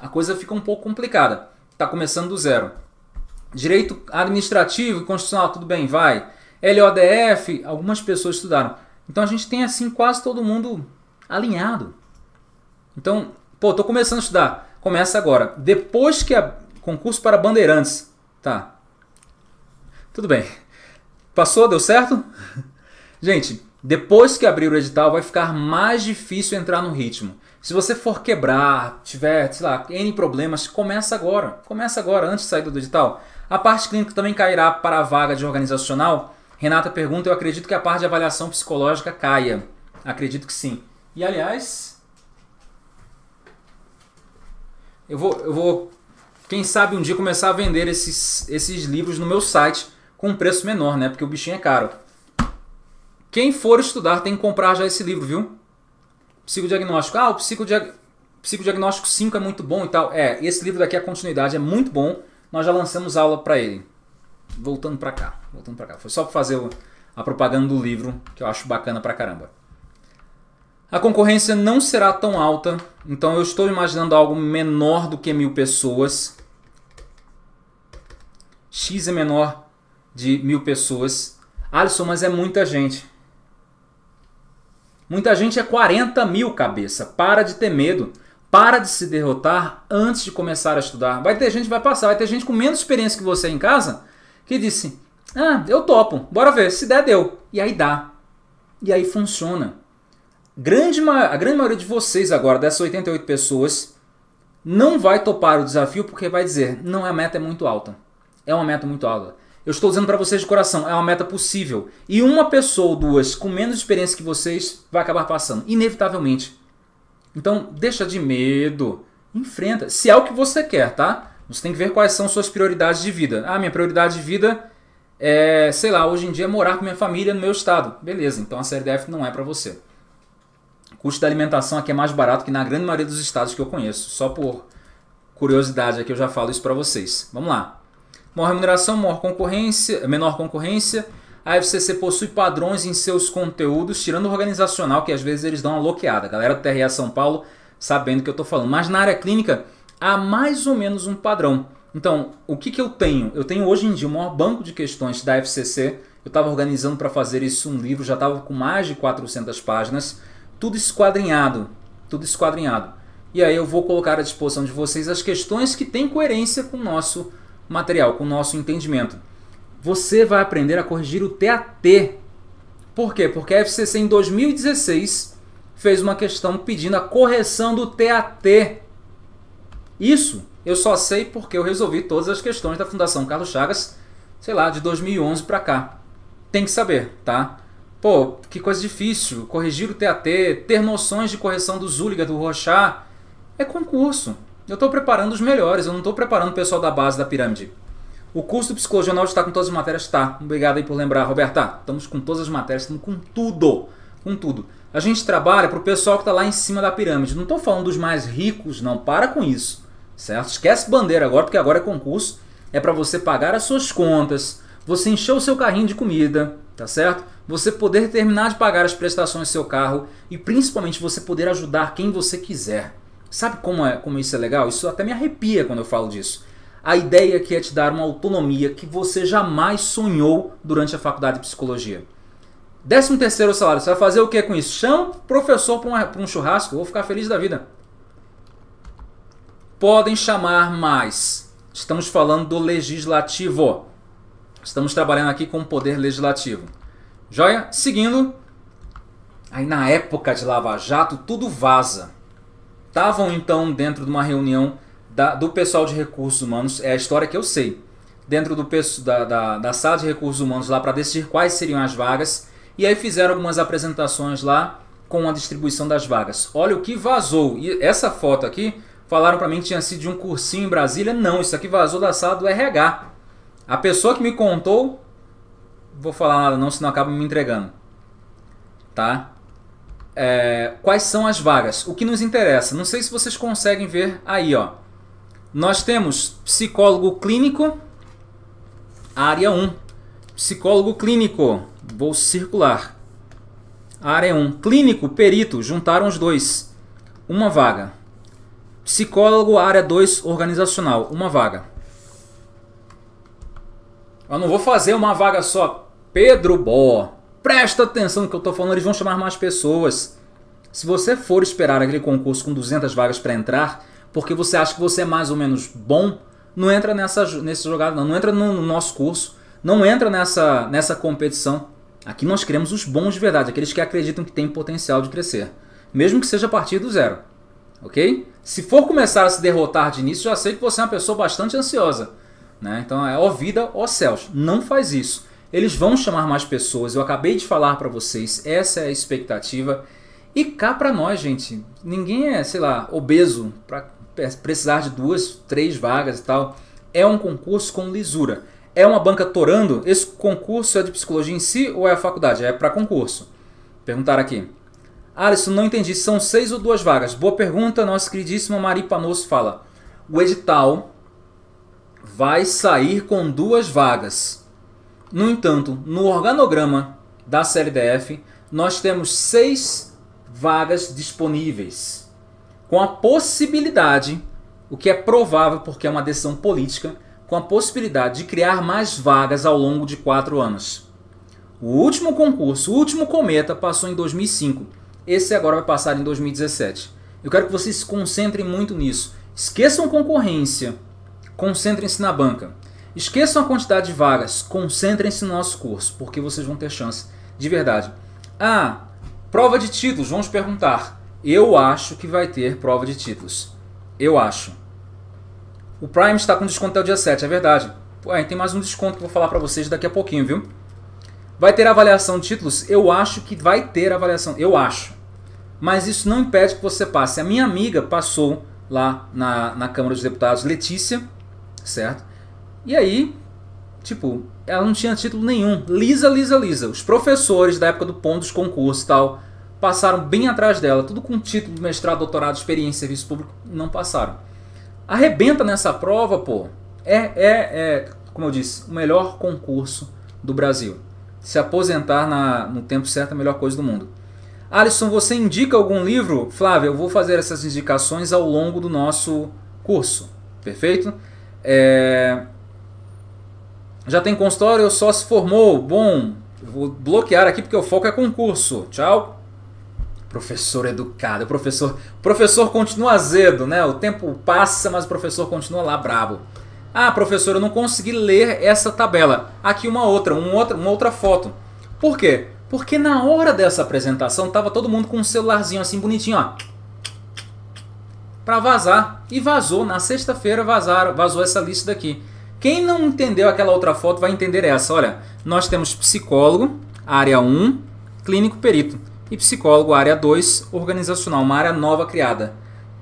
a coisa fica um pouco complicada. Está começando do zero. Direito administrativo e constitucional, tudo bem, vai. LODF, algumas pessoas estudaram. Então a gente tem assim quase todo mundo alinhado. Então, pô, tô começando a estudar. Começa agora. Depois que a concurso para bandeirantes, tá? Tudo bem. Passou, deu certo? gente, depois que abrir o edital vai ficar mais difícil entrar no ritmo. Se você for quebrar, tiver, sei lá, N problemas, começa agora. Começa agora, antes de sair do digital. A parte clínica também cairá para a vaga de organizacional? Renata pergunta, eu acredito que a parte de avaliação psicológica caia. Acredito que sim. E aliás, eu vou, eu vou quem sabe um dia começar a vender esses, esses livros no meu site com um preço menor, né? Porque o bichinho é caro. Quem for estudar tem que comprar já esse livro, viu? psicodiagnóstico. Ah, o psicodiag... psicodiagnóstico 5 é muito bom e tal. É, esse livro daqui, a continuidade, é muito bom. Nós já lançamos aula para ele. Voltando para cá, voltando para cá. Foi só para fazer a propaganda do livro, que eu acho bacana pra caramba. A concorrência não será tão alta, então eu estou imaginando algo menor do que mil pessoas. X é menor de mil pessoas. Alisson, mas é muita gente. Muita gente é 40 mil cabeça. Para de ter medo. Para de se derrotar antes de começar a estudar. Vai ter gente que vai passar, vai ter gente com menos experiência que você em casa que disse: Ah, eu topo, bora ver, se der, deu. E aí dá. E aí funciona. Grande, a grande maioria de vocês agora, dessas 88 pessoas, não vai topar o desafio porque vai dizer: Não, a meta é muito alta. É uma meta muito alta. Eu estou dizendo para vocês de coração, é uma meta possível. E uma pessoa ou duas com menos experiência que vocês vai acabar passando, inevitavelmente. Então, deixa de medo, enfrenta. Se é o que você quer, tá? Você tem que ver quais são suas prioridades de vida. Ah, minha prioridade de vida é, sei lá, hoje em dia é morar com minha família no meu estado. Beleza, então a série DF não é para você. O custo da alimentação aqui é mais barato que na grande maioria dos estados que eu conheço. Só por curiosidade aqui eu já falo isso para vocês. Vamos lá. Maior remuneração, maior concorrência, menor concorrência. A FCC possui padrões em seus conteúdos, tirando o organizacional, que às vezes eles dão uma bloqueada. A galera do TRE São Paulo sabendo que eu estou falando. Mas na área clínica há mais ou menos um padrão. Então, o que, que eu tenho? Eu tenho hoje em dia o maior banco de questões da FCC. Eu estava organizando para fazer isso um livro, já estava com mais de 400 páginas. Tudo esquadrinhado, tudo esquadrinhado. E aí eu vou colocar à disposição de vocês as questões que têm coerência com o nosso material, com o nosso entendimento. Você vai aprender a corrigir o TAT. Por quê? Porque a FCC em 2016 fez uma questão pedindo a correção do TAT. Isso eu só sei porque eu resolvi todas as questões da Fundação Carlos Chagas, sei lá, de 2011 para cá. Tem que saber, tá? Pô, que coisa difícil, corrigir o TAT, ter noções de correção do Zúliga, do Rochá, é concurso. Eu estou preparando os melhores, eu não estou preparando o pessoal da base da pirâmide. O curso do Psicologia está com todas as matérias? Está. Obrigado aí por lembrar, Roberta. Estamos com todas as matérias, estamos com tudo. Com tudo. A gente trabalha para o pessoal que está lá em cima da pirâmide. Não estou falando dos mais ricos, não. Para com isso. Certo? Esquece bandeira agora, porque agora é concurso. É para você pagar as suas contas, você encher o seu carrinho de comida, tá certo? Você poder terminar de pagar as prestações do seu carro e principalmente você poder ajudar quem você quiser. Sabe como, é, como isso é legal? Isso até me arrepia quando eu falo disso. A ideia que é te dar uma autonomia que você jamais sonhou durante a faculdade de psicologia. 13 terceiro salário, você vai fazer o que com isso? Chama o professor para um churrasco, eu vou ficar feliz da vida. Podem chamar mais. Estamos falando do legislativo. Estamos trabalhando aqui com o poder legislativo. Joia? Seguindo. Aí na época de Lava Jato, tudo vaza. Estavam então dentro de uma reunião da, do pessoal de recursos humanos, é a história que eu sei, dentro do da, da, da sala de recursos humanos lá para decidir quais seriam as vagas. E aí fizeram algumas apresentações lá com a distribuição das vagas. Olha o que vazou. E essa foto aqui, falaram para mim que tinha sido de um cursinho em Brasília. Não, isso aqui vazou da sala do RH. A pessoa que me contou, vou falar nada não, senão acaba me entregando. Tá? é, quais são as vagas. O que nos interessa, não sei se vocês conseguem ver aí, ó. Nós temos psicólogo clínico, área 1. Psicólogo clínico, vou circular. Área 1. Clínico, perito, juntaram os dois. Uma vaga. Psicólogo, área 2, organizacional, uma vaga. Eu não vou fazer uma vaga só. Pedro Bó, Presta atenção no que eu estou falando, eles vão chamar mais pessoas. Se você for esperar aquele concurso com 200 vagas para entrar, porque você acha que você é mais ou menos bom, não entra nessa, nesse jogado, não. não entra no, no nosso curso, não entra nessa, nessa competição. Aqui nós queremos os bons de verdade, aqueles que acreditam que têm potencial de crescer, mesmo que seja a partir do zero. Ok? Se for começar a se derrotar de início, já sei que você é uma pessoa bastante ansiosa. Né? Então é ó vida, ó céus. Não faz isso. Eles vão chamar mais pessoas. Eu acabei de falar para vocês, essa é a expectativa. E cá para nós, gente, ninguém é, sei lá, obeso para precisar de duas, três vagas e tal. É um concurso com lisura. É uma banca torando? Esse concurso é de psicologia em si ou é a faculdade? É para concurso. Perguntaram aqui. Alisson, não entendi. São seis ou duas vagas? Boa pergunta. Nossa queridíssima Mari Panos fala. O edital vai sair com duas vagas. No entanto, no organograma da CLDF, nós temos seis vagas disponíveis, com a possibilidade, o que é provável porque é uma decisão política, com a possibilidade de criar mais vagas ao longo de quatro anos. O último concurso, o último cometa, passou em 2005. Esse agora vai passar em 2017. Eu quero que vocês se concentrem muito nisso. Esqueçam concorrência. Concentrem-se na banca. Esqueçam a quantidade de vagas, concentrem-se no nosso curso, porque vocês vão ter chance de verdade. Ah, prova de títulos, vamos perguntar. Eu acho que vai ter prova de títulos. Eu acho. O Prime está com desconto até o dia 7, é verdade. Pô, tem mais um desconto que eu vou falar para vocês daqui a pouquinho, viu? Vai ter avaliação de títulos? Eu acho que vai ter avaliação, eu acho. Mas isso não impede que você passe. A minha amiga passou lá na, na Câmara dos Deputados, Letícia, certo? E aí, tipo, ela não tinha título nenhum. Lisa, lisa, lisa. Os professores da época do ponto dos concursos e tal passaram bem atrás dela, tudo com título, de mestrado, doutorado, experiência, serviço público, não passaram. Arrebenta nessa prova, pô. É, é, é como eu disse, o melhor concurso do Brasil. Se aposentar na, no tempo certo é a melhor coisa do mundo. Alisson, você indica algum livro? Flávia, eu vou fazer essas indicações ao longo do nosso curso, perfeito? É, já tem consultório, só se formou. Bom, vou bloquear aqui porque o foco é concurso. Tchau. Professor educado, professor, professor continua azedo, né? O tempo passa, mas o professor continua lá brabo. Ah, professor, eu não consegui ler essa tabela. Aqui uma outra, uma outra, uma outra foto. Por quê? Porque na hora dessa apresentação tava todo mundo com um celularzinho assim bonitinho, ó. Pra vazar. E vazou, na sexta-feira vazaram, vazou essa lista daqui. Quem não entendeu aquela outra foto vai entender essa. Olha, nós temos psicólogo, área 1, clínico perito. E psicólogo, área 2, organizacional, uma área nova criada.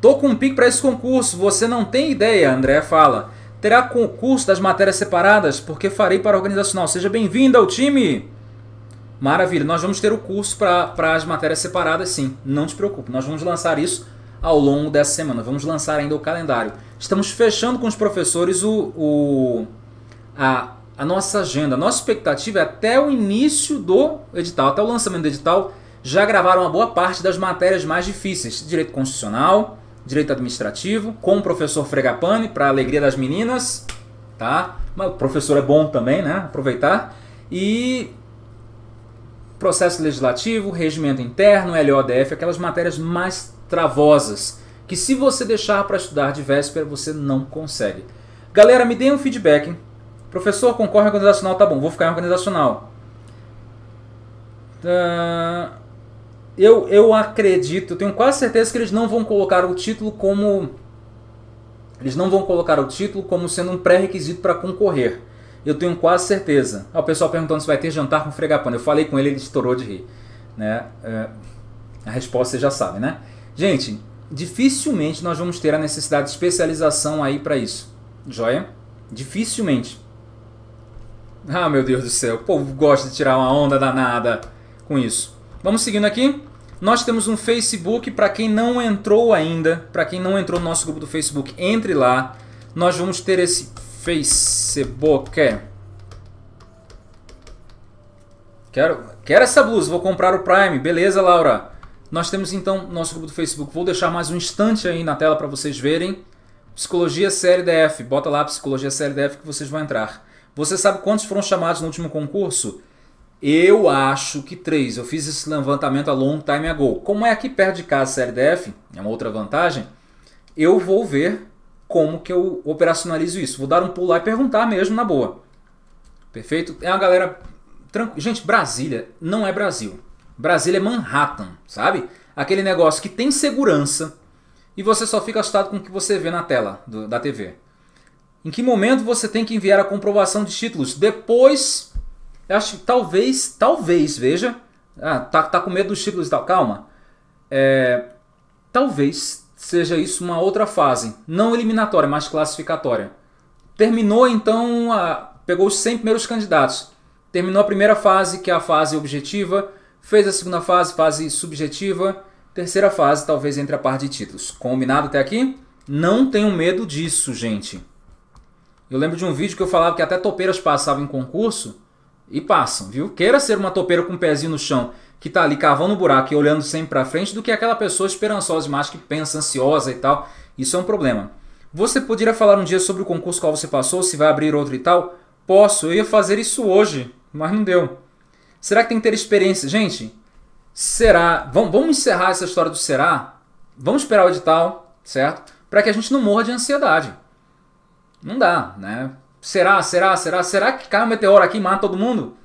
Tô com um pique para esse concurso, você não tem ideia, André fala. Terá concurso das matérias separadas, porque farei para organizacional. Seja bem-vindo ao time! Maravilha, nós vamos ter o curso para as matérias separadas, sim. Não te preocupe, nós vamos lançar isso ao longo dessa semana. Vamos lançar ainda o calendário. Estamos fechando com os professores o, o, a, a nossa agenda. A nossa expectativa é até o início do edital, até o lançamento do edital, já gravaram uma boa parte das matérias mais difíceis: direito constitucional, direito administrativo, com o professor Fregapane, para a alegria das meninas, tá? Mas o professor é bom também, né? Aproveitar. E processo legislativo, regimento interno, LODF, aquelas matérias mais travosas que se você deixar para estudar de véspera, você não consegue. Galera, me deem um feedback. Professor, concorre organizacional, tá bom, vou ficar em organizacional. Tá. eu, eu acredito, eu tenho quase certeza que eles não vão colocar o título como. Eles não vão colocar o título como sendo um pré-requisito para concorrer. Eu tenho quase certeza. Ah, o pessoal perguntando se vai ter jantar com fregapano. Eu falei com ele, ele estourou de rir. Né? É, a resposta você já sabe, né? Gente, dificilmente nós vamos ter a necessidade de especialização aí para isso. Joia? Dificilmente. Ah, meu Deus do céu, o povo gosta de tirar uma onda danada com isso. Vamos seguindo aqui. Nós temos um Facebook para quem não entrou ainda, para quem não entrou no nosso grupo do Facebook, entre lá. Nós vamos ter esse Facebook. Quero, quero essa blusa, vou comprar o Prime. Beleza, Laura? Nós temos então nosso grupo do Facebook. Vou deixar mais um instante aí na tela para vocês verem. Psicologia DF, Bota lá Psicologia DF que vocês vão entrar. Você sabe quantos foram chamados no último concurso? Eu acho que três. Eu fiz esse levantamento a long time ago. Como é aqui perto de casa DF? é uma outra vantagem, eu vou ver como que eu operacionalizo isso. Vou dar um pulo lá e perguntar mesmo na boa. Perfeito? É uma galera... Gente, Brasília não é Brasil. Brasília é Manhattan, sabe? Aquele negócio que tem segurança e você só fica assustado com o que você vê na tela do, da TV. Em que momento você tem que enviar a comprovação de títulos? Depois, eu acho talvez, talvez, veja, ah, tá, tá com medo dos títulos e tal, calma. É, talvez seja isso uma outra fase, não eliminatória, mas classificatória. Terminou então, a, pegou os 100 primeiros candidatos. Terminou a primeira fase, que é a fase objetiva, Fez a segunda fase, fase subjetiva. Terceira fase, talvez entre a parte de títulos. Combinado até aqui? Não tenho medo disso, gente. Eu lembro de um vídeo que eu falava que até topeiras passavam em concurso e passam, viu? Queira ser uma topeira com o um pezinho no chão que tá ali cavando um buraco e olhando sempre para frente do que aquela pessoa esperançosa demais que pensa ansiosa e tal. Isso é um problema. Você poderia falar um dia sobre o concurso qual você passou, se vai abrir outro e tal? Posso, eu ia fazer isso hoje, mas não deu. Será que tem que ter experiência? Gente, será. Vamos, vamos encerrar essa história do será? Vamos esperar o edital, certo? Para que a gente não morra de ansiedade. Não dá, né? Será, será, será? Será que cai um meteoro aqui e mata todo mundo?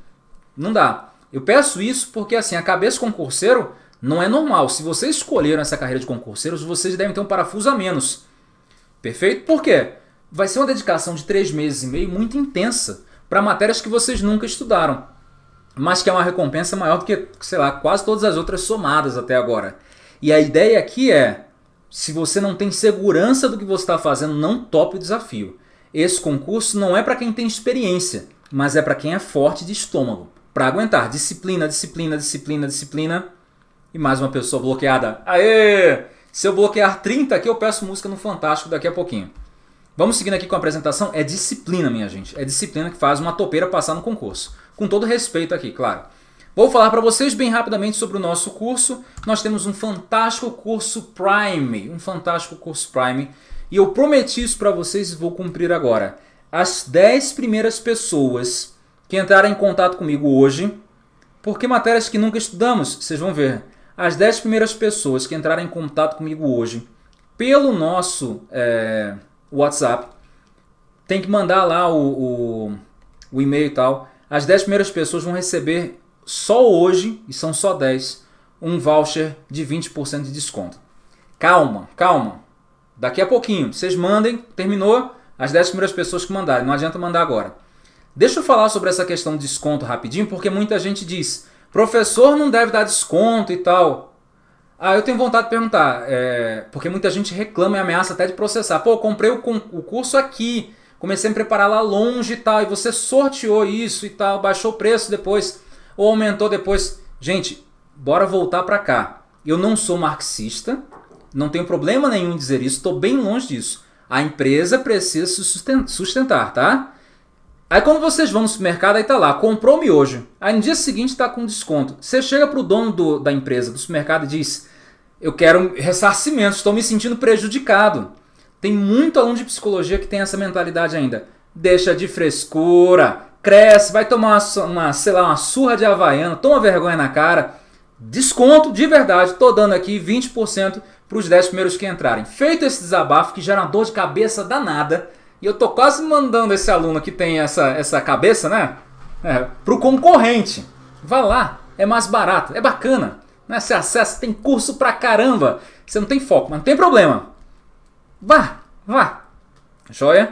Não dá. Eu peço isso porque assim, a cabeça concurseiro não é normal. Se vocês escolheram essa carreira de concurseiros, vocês devem ter um parafuso a menos. Perfeito? Por quê? Vai ser uma dedicação de três meses e meio muito intensa para matérias que vocês nunca estudaram mas que é uma recompensa maior do que, sei lá, quase todas as outras somadas até agora. E a ideia aqui é, se você não tem segurança do que você está fazendo, não tope o desafio. Esse concurso não é para quem tem experiência, mas é para quem é forte de estômago. Para aguentar disciplina, disciplina, disciplina, disciplina. E mais uma pessoa bloqueada. Aê! Se eu bloquear 30 aqui, eu peço música no Fantástico daqui a pouquinho. Vamos seguindo aqui com a apresentação. É disciplina, minha gente. É disciplina que faz uma topeira passar no concurso com todo respeito aqui, claro. Vou falar para vocês bem rapidamente sobre o nosso curso. Nós temos um fantástico curso Prime, um fantástico curso Prime, e eu prometi isso para vocês e vou cumprir agora. As 10 primeiras pessoas que entrarem em contato comigo hoje, porque matérias que nunca estudamos, vocês vão ver. As 10 primeiras pessoas que entrarem em contato comigo hoje pelo nosso é, WhatsApp, tem que mandar lá o, o, o e-mail e tal as 10 primeiras pessoas vão receber só hoje, e são só 10, um voucher de 20% de desconto. Calma, calma. Daqui a pouquinho, vocês mandem, terminou, as 10 primeiras pessoas que mandarem, não adianta mandar agora. Deixa eu falar sobre essa questão de desconto rapidinho, porque muita gente diz, professor não deve dar desconto e tal. Ah, eu tenho vontade de perguntar, é, porque muita gente reclama e ameaça até de processar. Pô, comprei o, o curso aqui, comecei a me preparar lá longe e tal, e você sorteou isso e tal, baixou o preço depois, ou aumentou depois. Gente, bora voltar para cá. Eu não sou marxista, não tenho problema nenhum em dizer isso, estou bem longe disso. A empresa precisa se sustentar, tá? Aí quando vocês vão no supermercado, aí tá lá, comprou me hoje, Aí no dia seguinte está com desconto. Você chega pro dono do, da empresa, do supermercado e diz, eu quero ressarcimento, estou me sentindo prejudicado. Tem muito aluno de psicologia que tem essa mentalidade ainda. Deixa de frescura, cresce, vai tomar uma, sei lá, uma surra de havaiana, toma vergonha na cara. Desconto de verdade, tô dando aqui 20% para os 10 primeiros que entrarem. Feito esse desabafo que gera uma dor de cabeça danada, e eu tô quase mandando esse aluno que tem essa, essa cabeça, né? É, pro concorrente. Vá lá, é mais barato, é bacana. Né? Você acessa, tem curso pra caramba. Você não tem foco, mas não tem problema. Vá, vá. Joia?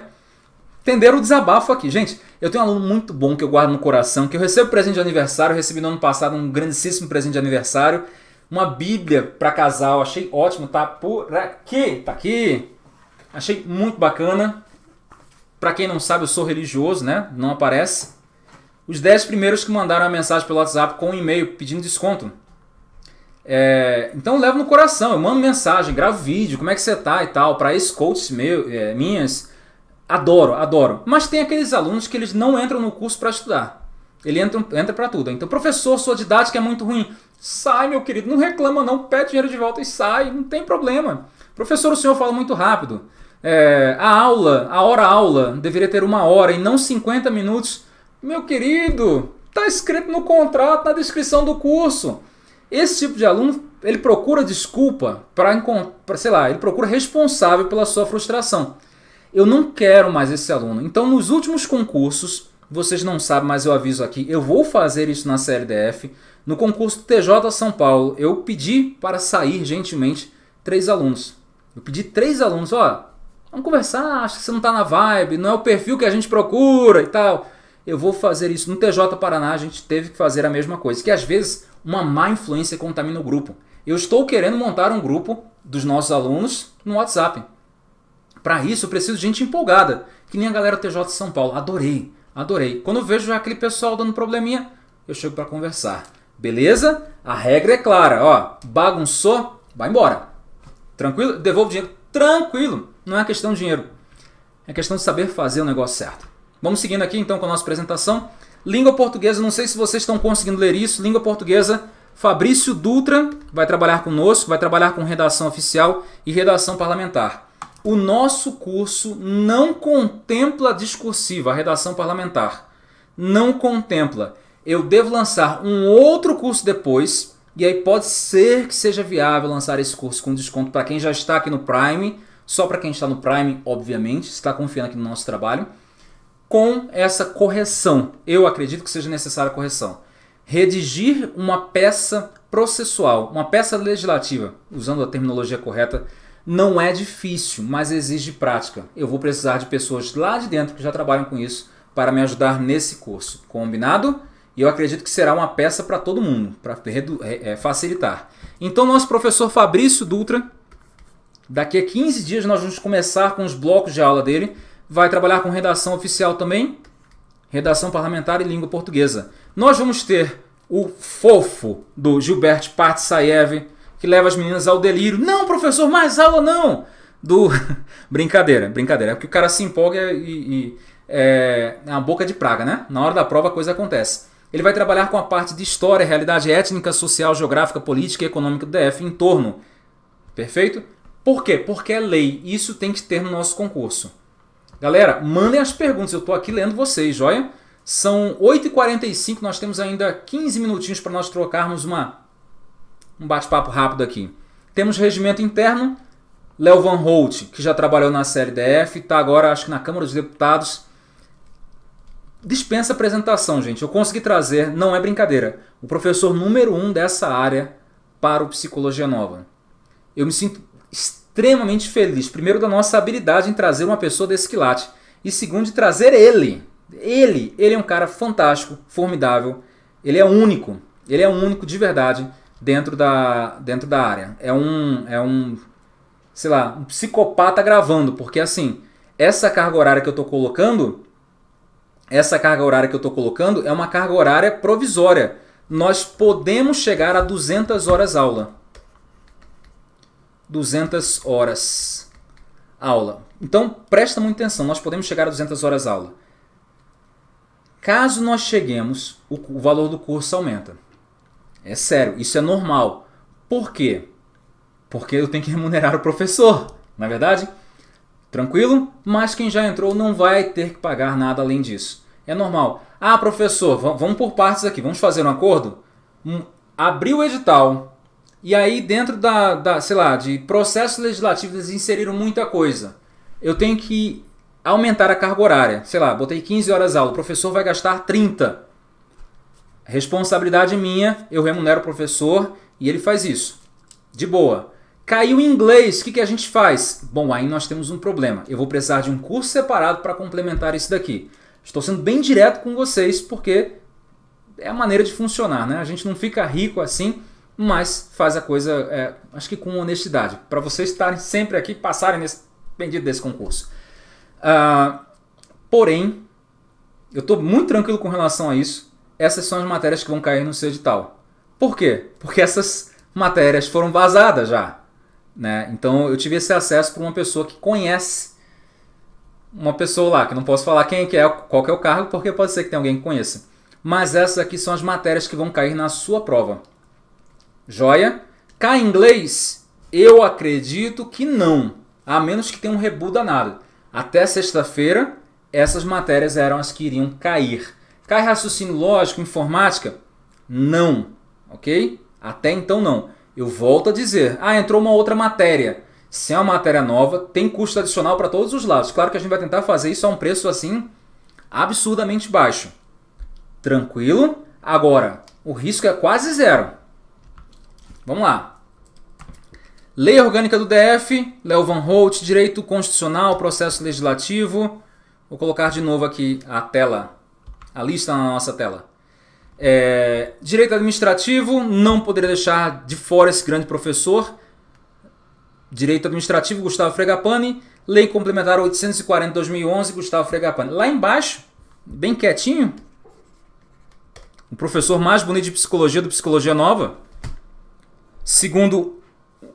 Entenderam o desabafo aqui. Gente, eu tenho um aluno muito bom que eu guardo no coração, que eu recebo presente de aniversário, eu recebi no ano passado um grandíssimo presente de aniversário, uma bíblia para casal, achei ótimo, tá por aqui, tá aqui. Achei muito bacana. Para quem não sabe, eu sou religioso, né? Não aparece. Os 10 primeiros que mandaram a mensagem pelo WhatsApp com um e-mail pedindo desconto. É, então levo no coração, eu mando mensagem, gravo vídeo, como é que você tá e tal, para ex-coaches é, minhas, adoro, adoro. Mas tem aqueles alunos que eles não entram no curso para estudar. Ele entra, entra para tudo. Então, professor, sua didática é muito ruim. Sai, meu querido, não reclama não, pede dinheiro de volta e sai, não tem problema. Professor, o senhor fala muito rápido. É, a aula, a hora aula, deveria ter uma hora e não 50 minutos. Meu querido, tá escrito no contrato, na descrição do curso. Esse tipo de aluno, ele procura desculpa para, sei lá, ele procura responsável pela sua frustração. Eu não quero mais esse aluno. Então, nos últimos concursos, vocês não sabem, mas eu aviso aqui, eu vou fazer isso na CLDF. No concurso TJ São Paulo, eu pedi para sair gentilmente três alunos. Eu pedi três alunos, ó, vamos conversar, acho que você não está na vibe, não é o perfil que a gente procura e tal eu vou fazer isso. No TJ Paraná a gente teve que fazer a mesma coisa, que às vezes uma má influência contamina o grupo. Eu estou querendo montar um grupo dos nossos alunos no WhatsApp. Para isso eu preciso de gente empolgada, que nem a galera do TJ de São Paulo. Adorei, adorei. Quando eu vejo aquele pessoal dando probleminha, eu chego para conversar. Beleza? A regra é clara, ó, bagunçou, vai embora. Tranquilo? Devolvo dinheiro. Tranquilo, não é questão de dinheiro. É questão de saber fazer o negócio certo. Vamos seguindo aqui então com a nossa apresentação. Língua portuguesa, não sei se vocês estão conseguindo ler isso. Língua portuguesa, Fabrício Dutra vai trabalhar conosco, vai trabalhar com redação oficial e redação parlamentar. O nosso curso não contempla discursiva, a redação parlamentar. Não contempla. Eu devo lançar um outro curso depois, e aí pode ser que seja viável lançar esse curso com desconto para quem já está aqui no Prime, só para quem está no Prime, obviamente, está confiando aqui no nosso trabalho com essa correção. Eu acredito que seja necessária a correção. Redigir uma peça processual, uma peça legislativa, usando a terminologia correta, não é difícil, mas exige prática. Eu vou precisar de pessoas lá de dentro que já trabalham com isso para me ajudar nesse curso. Combinado? E eu acredito que será uma peça para todo mundo, para é, é, facilitar. Então, nosso professor Fabrício Dutra, daqui a 15 dias nós vamos começar com os blocos de aula dele vai trabalhar com redação oficial também, redação parlamentar e língua portuguesa. Nós vamos ter o fofo do Gilberto Partsaev, que leva as meninas ao delírio. Não, professor, mais aula não! Do. brincadeira, brincadeira. É porque o cara se empolga e. e é, é uma boca de praga, né? Na hora da prova a coisa acontece. Ele vai trabalhar com a parte de história, realidade étnica, social, geográfica, política e econômica do DF em torno. Perfeito? Por quê? Porque é lei. Isso tem que ter no nosso concurso. Galera, mandem as perguntas, eu estou aqui lendo vocês, joia? São 8h45, nós temos ainda 15 minutinhos para nós trocarmos uma, um bate-papo rápido aqui. Temos regimento interno, Léo Van Holt, que já trabalhou na série DF, está agora, acho que na Câmara dos Deputados. Dispensa apresentação, gente. Eu consegui trazer, não é brincadeira, o professor número um dessa área para o Psicologia Nova. Eu me sinto extremamente feliz. Primeiro, da nossa habilidade em trazer uma pessoa desse quilate. E segundo, de trazer ele. Ele, ele é um cara fantástico, formidável. Ele é único. Ele é único de verdade dentro da, dentro da área. É um, é um, sei lá, um psicopata gravando, porque assim, essa carga horária que eu estou colocando, essa carga horária que eu estou colocando é uma carga horária provisória. Nós podemos chegar a 200 horas aula. 200 horas aula. Então presta muita atenção, nós podemos chegar a 200 horas aula. Caso nós cheguemos, o, o valor do curso aumenta. É sério, isso é normal. Por quê? Porque eu tenho que remunerar o professor, na é verdade? Tranquilo? Mas quem já entrou não vai ter que pagar nada além disso. É normal. Ah, professor, vamos por partes aqui. Vamos fazer um acordo? Um, abri o edital, e aí, dentro da, da, sei lá, de processos legislativos, eles inseriram muita coisa. Eu tenho que aumentar a carga horária. Sei lá, botei 15 horas aula, o professor vai gastar 30. Responsabilidade minha, eu remunero o professor e ele faz isso. De boa. Caiu em inglês, o que, que a gente faz? Bom, aí nós temos um problema. Eu vou precisar de um curso separado para complementar isso daqui. Estou sendo bem direto com vocês porque é a maneira de funcionar, né? A gente não fica rico assim mas faz a coisa, é, acho que com honestidade, para vocês estarem sempre aqui, passarem nesse pendido desse concurso. Uh, porém, eu estou muito tranquilo com relação a isso. Essas são as matérias que vão cair no seu edital. Por quê? Porque essas matérias foram vazadas já. Né? Então eu tive esse acesso para uma pessoa que conhece uma pessoa lá, que não posso falar quem é que é, qual que é o cargo, porque pode ser que tenha alguém que conheça. Mas essas aqui são as matérias que vão cair na sua prova. Joia? Cá em inglês, eu acredito que não. A menos que tenha um rebu danado. Até sexta-feira, essas matérias eram as que iriam cair. Cai raciocínio lógico, informática? Não. Ok? Até então não. Eu volto a dizer, ah, entrou uma outra matéria. Se é uma matéria nova, tem custo adicional para todos os lados. Claro que a gente vai tentar fazer isso a um preço assim absurdamente baixo. Tranquilo? Agora, o risco é quase zero. Vamos lá. Lei Orgânica do DF, Léo Van Holt, Direito Constitucional, Processo Legislativo. Vou colocar de novo aqui a tela, a lista na nossa tela. É, direito Administrativo, não poderia deixar de fora esse grande professor. Direito Administrativo, Gustavo Fregapani. Lei Complementar 840-2011, Gustavo Fregapani. Lá embaixo, bem quietinho, o professor mais bonito de Psicologia do Psicologia Nova. Segundo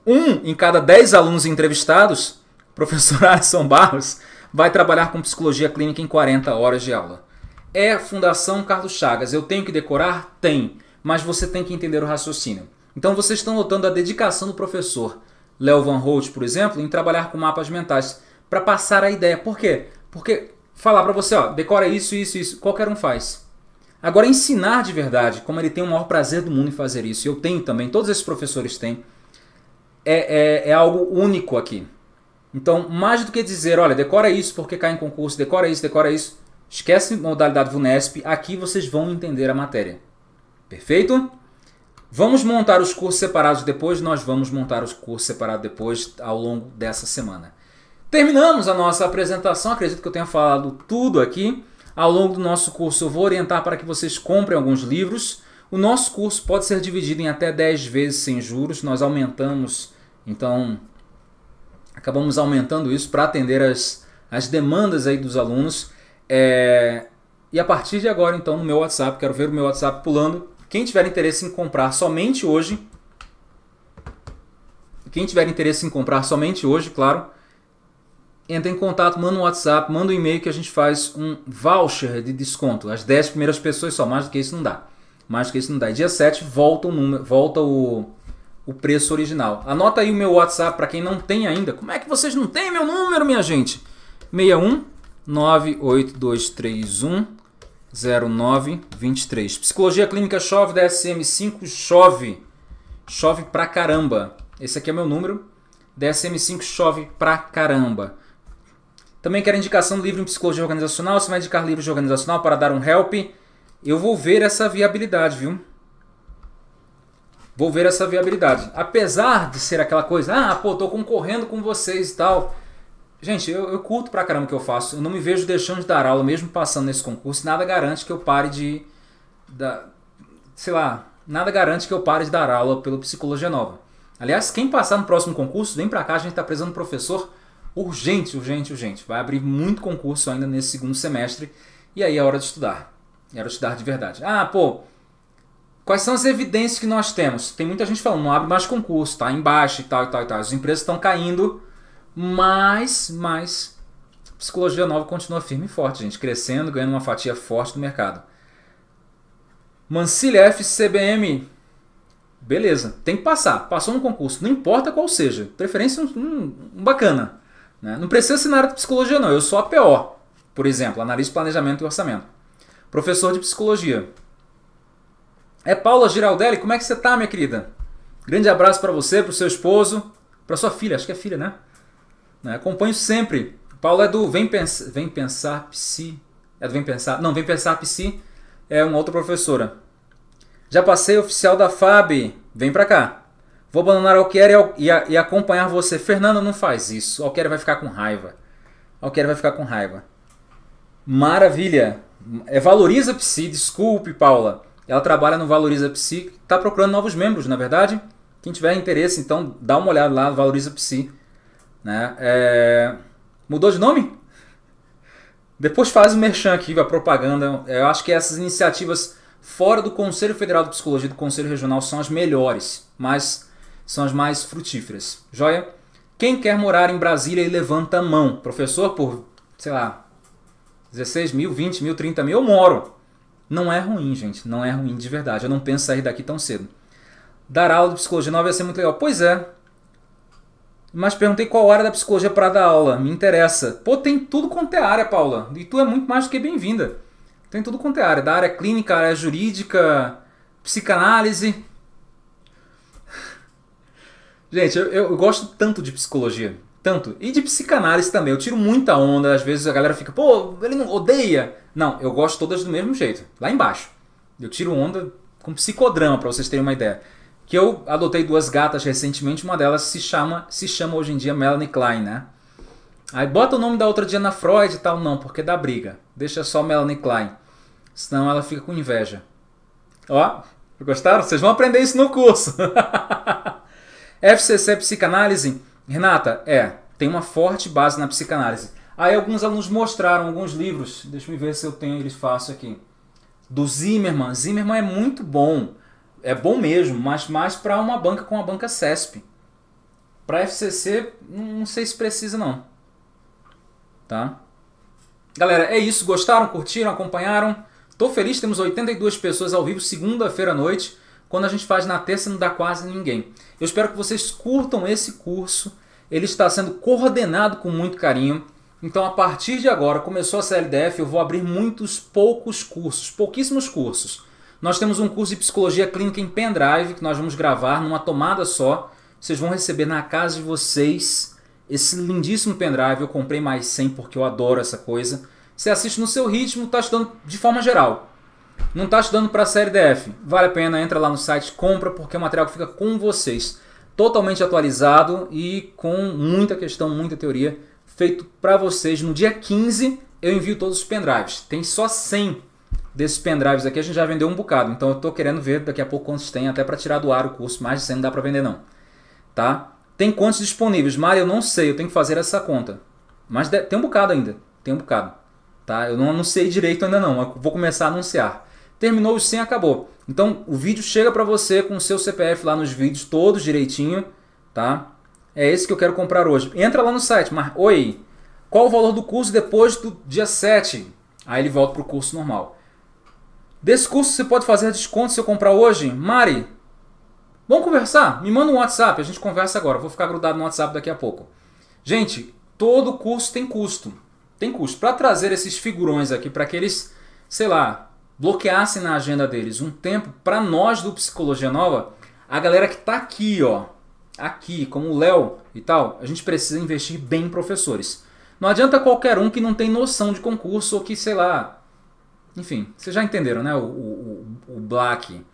um em cada dez alunos entrevistados, professor Alisson Barros, vai trabalhar com psicologia clínica em 40 horas de aula. É Fundação Carlos Chagas. Eu tenho que decorar? Tem. Mas você tem que entender o raciocínio. Então vocês estão notando a dedicação do professor Léo Van Holt, por exemplo, em trabalhar com mapas mentais para passar a ideia. Por quê? Porque falar para você, ó, decora isso, isso, isso, qualquer um faz. Agora, ensinar de verdade, como ele tem o maior prazer do mundo em fazer isso, e eu tenho também, todos esses professores têm, é, é, é algo único aqui. Então, mais do que dizer, olha, decora isso porque cai em concurso, decora isso, decora isso, esquece modalidade VUNESP, aqui vocês vão entender a matéria. Perfeito? Vamos montar os cursos separados depois, nós vamos montar os cursos separados depois ao longo dessa semana. Terminamos a nossa apresentação, acredito que eu tenha falado tudo aqui. Ao longo do nosso curso, eu vou orientar para que vocês comprem alguns livros. O nosso curso pode ser dividido em até 10 vezes sem juros. Nós aumentamos, então, acabamos aumentando isso para atender as, as demandas aí dos alunos. É... E a partir de agora, então, no meu WhatsApp, quero ver o meu WhatsApp pulando. Quem tiver interesse em comprar somente hoje, quem tiver interesse em comprar somente hoje, claro, entra em contato, manda um WhatsApp, manda um e-mail que a gente faz um voucher de desconto. As 10 primeiras pessoas só, mais do que isso não dá. Mais do que isso não dá. E dia 7 volta o número, volta o, o preço original. Anota aí o meu WhatsApp para quem não tem ainda. Como é que vocês não têm meu número, minha gente? 61 98231 0923. Psicologia Clínica Chove da SM5 chove. Chove pra caramba. Esse aqui é meu número. DSM5 chove pra caramba. Também quero indicação do livro em psicologia organizacional. Você vai indicar livro de organizacional para dar um help. Eu vou ver essa viabilidade, viu? Vou ver essa viabilidade. Apesar de ser aquela coisa, ah, pô, tô concorrendo com vocês e tal. Gente, eu, eu curto pra caramba o que eu faço. Eu não me vejo deixando de dar aula, mesmo passando nesse concurso. Nada garante que eu pare de. Da, sei lá, nada garante que eu pare de dar aula pelo Psicologia Nova. Aliás, quem passar no próximo concurso, vem pra cá, a gente tá precisando de professor urgente, urgente, urgente. Vai abrir muito concurso ainda nesse segundo semestre e aí é hora de estudar. É hora de estudar de verdade. Ah, pô, quais são as evidências que nós temos? Tem muita gente falando, não abre mais concurso, tá embaixo e tal e tal e tal. As empresas estão caindo, mas, mas, psicologia nova continua firme e forte, gente, crescendo, ganhando uma fatia forte do mercado. Mancilha FCBM. Beleza, tem que passar. Passou no concurso, não importa qual seja. Preferência um, um, um bacana. Né? Não precisa ser na área de psicologia, não. Eu sou PO, por exemplo, analista de planejamento e orçamento. Professor de psicologia. É Paula Giraldelli, como é que você tá, minha querida? Grande abraço para você, para o seu esposo, para sua filha, acho que é filha, né? né? Acompanho sempre. Paula é do Vem, Pens Vem Pensar Psi. É do Vem Pensar. Não, Vem Pensar Psi é uma outra professora. Já passei oficial da FAB. Vem pra cá. Vou abandonar o e, e, e acompanhar você. Fernando, não faz isso. Alquier vai ficar com raiva. Alquier vai ficar com raiva. Maravilha. É, valoriza Psi. Desculpe, Paula. Ela trabalha no Valoriza Psi. Está procurando novos membros, na verdade. Quem tiver interesse, então dá uma olhada lá no Valoriza Psi. Né? É... Mudou de nome? Depois faz o merchan aqui, a propaganda. Eu acho que essas iniciativas fora do Conselho Federal de Psicologia e do Conselho Regional são as melhores. Mas são as mais frutíferas. Joia? Quem quer morar em Brasília e levanta a mão? Professor, por, sei lá, 16 mil, 20 mil, 30 mil, eu moro. Não é ruim, gente. Não é ruim de verdade. Eu não penso sair daqui tão cedo. Dar aula de psicologia nova ia ser muito legal. Pois é. Mas perguntei qual área da psicologia para dar aula. Me interessa. Pô, tem tudo quanto é área, Paula. E tu é muito mais do que bem-vinda. Tem tudo quanto é área. Da área clínica, área jurídica, psicanálise. Gente, eu, eu gosto tanto de psicologia. Tanto. E de psicanálise também. Eu tiro muita onda. Às vezes a galera fica, pô, ele não odeia. Não, eu gosto todas do mesmo jeito. Lá embaixo. Eu tiro onda com psicodrama, para vocês terem uma ideia. Que eu adotei duas gatas recentemente. Uma delas se chama, se chama hoje em dia Melanie Klein, né? Aí bota o nome da outra de Ana Freud e tal. Não, porque dá briga. Deixa só Melanie Klein. Senão ela fica com inveja. Ó, gostaram? Vocês vão aprender isso no curso. FCC Psicanálise? Renata, é, tem uma forte base na psicanálise. Aí alguns alunos mostraram alguns livros, deixa eu ver se eu tenho eles fácil aqui. Do Zimmerman. Zimmerman é muito bom, é bom mesmo, mas mais para uma banca com a banca CESP. Para FCC, não sei se precisa não. Tá? Galera, é isso. Gostaram, curtiram, acompanharam? Tô feliz, temos 82 pessoas ao vivo segunda-feira à noite. Quando a gente faz na terça não dá quase ninguém. Eu espero que vocês curtam esse curso. Ele está sendo coordenado com muito carinho. Então a partir de agora, começou a CLDF, eu vou abrir muitos poucos cursos, pouquíssimos cursos. Nós temos um curso de psicologia clínica em pendrive que nós vamos gravar numa tomada só. Vocês vão receber na casa de vocês esse lindíssimo pendrive. Eu comprei mais 100 porque eu adoro essa coisa. Você assiste no seu ritmo, está estudando de forma geral. Não está estudando para a série DF? Vale a pena, entra lá no site, compra, porque é o material que fica com vocês. Totalmente atualizado e com muita questão, muita teoria, feito para vocês. No dia 15 eu envio todos os pendrives. Tem só 100 desses pendrives aqui, a gente já vendeu um bocado. Então eu estou querendo ver daqui a pouco quantos tem, até para tirar do ar o curso. Mais de 100 não dá para vender não. Tá? Tem quantos disponíveis? Mário, eu não sei, eu tenho que fazer essa conta. Mas tem um bocado ainda, tem um bocado. Tá? Eu não anunciei direito ainda não, vou começar a anunciar terminou os 100, acabou. Então o vídeo chega para você com o seu CPF lá nos vídeos, todos direitinho, tá? É esse que eu quero comprar hoje. Entra lá no site, mas oi, qual o valor do curso depois do dia 7? Aí ele volta para o curso normal. Desse curso você pode fazer desconto se eu comprar hoje? Mari, vamos conversar? Me manda um WhatsApp, a gente conversa agora. Vou ficar grudado no WhatsApp daqui a pouco. Gente, todo curso tem custo. Tem custo. Para trazer esses figurões aqui, para que eles, sei lá, bloqueassem na agenda deles um tempo para nós do Psicologia Nova, a galera que tá aqui, ó, aqui, como o Léo e tal, a gente precisa investir bem em professores. Não adianta qualquer um que não tem noção de concurso ou que, sei lá. Enfim, vocês já entenderam, né? O, o, o Black.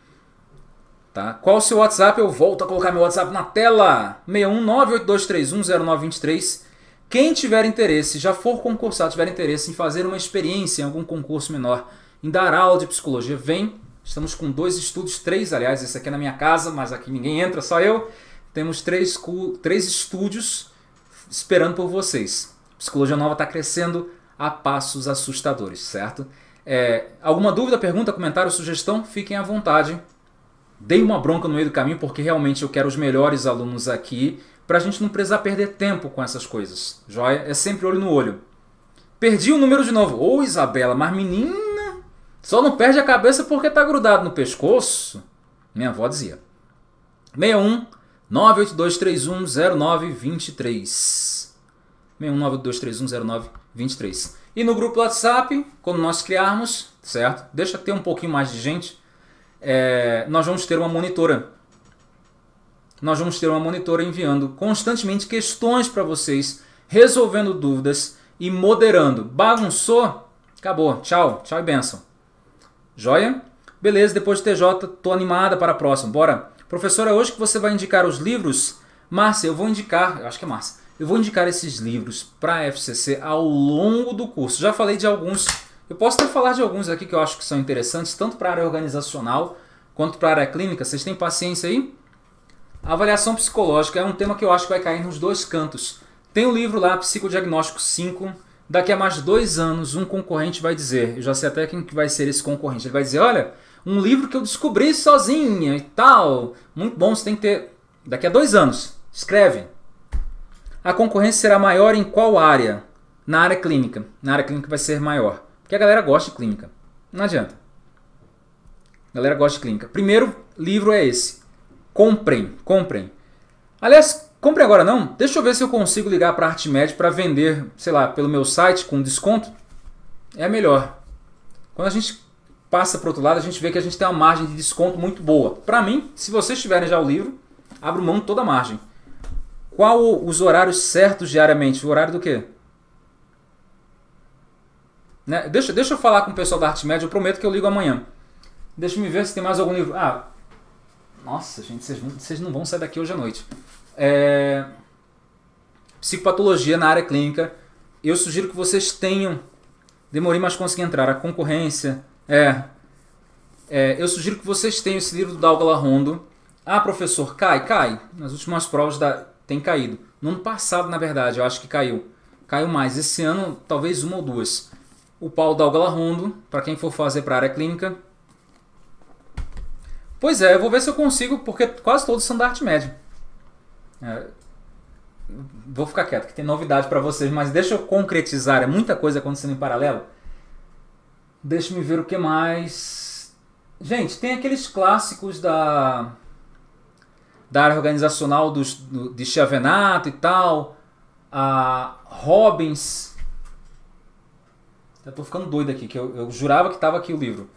Tá? Qual o seu WhatsApp? Eu volto a colocar meu WhatsApp na tela. 61982310923. Quem tiver interesse, já for concursado, tiver interesse em fazer uma experiência em algum concurso menor em dar aula de psicologia. Vem, estamos com dois estudos, três, aliás, esse aqui é na minha casa, mas aqui ninguém entra, só eu. Temos três, três estúdios esperando por vocês. Psicologia Nova está crescendo a passos assustadores, certo? É, alguma dúvida, pergunta, comentário, sugestão? Fiquem à vontade. Dei uma bronca no meio do caminho porque realmente eu quero os melhores alunos aqui para a gente não precisar perder tempo com essas coisas. Joia? É sempre olho no olho. Perdi o número de novo. Ô oh, Isabela, mas menino só não perde a cabeça porque está grudado no pescoço. Minha avó dizia. 61 982310923. 61 982310923. E no grupo WhatsApp, quando nós criarmos, certo? Deixa ter um pouquinho mais de gente. É, nós vamos ter uma monitora. Nós vamos ter uma monitora enviando constantemente questões para vocês, resolvendo dúvidas e moderando. Bagunçou? Acabou. Tchau. Tchau e benção. Joia? Beleza, depois de TJ, tô animada para a próxima. Bora. Professora, hoje que você vai indicar os livros, Márcia, eu vou indicar, eu acho que é Márcia, eu vou indicar esses livros para a FCC ao longo do curso. Já falei de alguns, eu posso até falar de alguns aqui que eu acho que são interessantes, tanto para a área organizacional quanto para a área clínica. Vocês têm paciência aí? avaliação psicológica é um tema que eu acho que vai cair nos dois cantos. Tem o um livro lá, Psicodiagnóstico 5, Daqui a mais dois anos, um concorrente vai dizer, eu já sei até quem que vai ser esse concorrente, ele vai dizer, olha, um livro que eu descobri sozinha e tal, muito bom, você tem que ter. Daqui a dois anos, escreve. A concorrência será maior em qual área? Na área clínica. Na área clínica vai ser maior. Porque a galera gosta de clínica. Não adianta. A galera gosta de clínica. Primeiro livro é esse. Comprem, comprem. Aliás, Compre agora não? Deixa eu ver se eu consigo ligar para a Artimed para vender, sei lá, pelo meu site com desconto. É melhor. Quando a gente passa para outro lado, a gente vê que a gente tem uma margem de desconto muito boa. Para mim, se vocês tiverem já o livro, abro mão de toda a margem. Qual os horários certos diariamente? O horário do quê? Né? Deixa, deixa eu falar com o pessoal da Arte Média, eu prometo que eu ligo amanhã. Deixa eu ver se tem mais algum livro. Ah, nossa, gente, vocês não vão sair daqui hoje à noite é, psicopatologia na área clínica. Eu sugiro que vocês tenham. Demorei, mas consegui entrar. A concorrência. É, é, eu sugiro que vocês tenham esse livro do Dalgala Rondo. Ah, professor, cai, cai. Nas últimas provas da, tem caído. No ano passado, na verdade, eu acho que caiu. Caiu mais. Esse ano, talvez uma ou duas. O Paulo Dalgala Rondo, para quem for fazer para a área clínica. Pois é, eu vou ver se eu consigo, porque quase todos são da arte média. É, vou ficar quieto, que tem novidade para vocês, mas deixa eu concretizar. É muita coisa acontecendo em paralelo. Deixa me ver o que mais. Gente, tem aqueles clássicos da da área organizacional dos, do, de Chiavenato e tal. A Robbins. Eu tô ficando doido aqui, que eu, eu jurava que tava aqui o livro.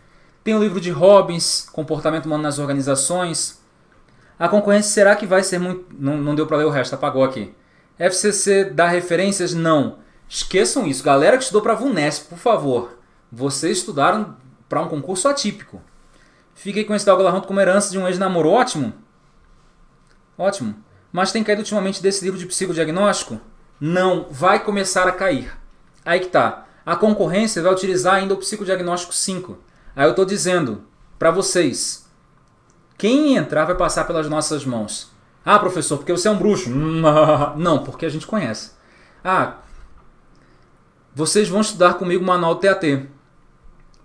Tem o livro de Robbins, Comportamento Humano nas Organizações. A concorrência será que vai ser muito. Não, não deu para ler o resto, apagou aqui. FCC dá referências? Não. Esqueçam isso. Galera que estudou para a VUNESP, por favor. Vocês estudaram para um concurso atípico. Fiquei com esse Dalgalarranto como herança de um ex-namoro. Ótimo. Ótimo. Mas tem caído ultimamente desse livro de psicodiagnóstico? Não. Vai começar a cair. Aí que tá. A concorrência vai utilizar ainda o psicodiagnóstico 5. Aí eu estou dizendo para vocês quem entrar vai passar pelas nossas mãos. Ah, professor, porque você é um bruxo. Não, porque a gente conhece. Ah, vocês vão estudar comigo o manual do TAT.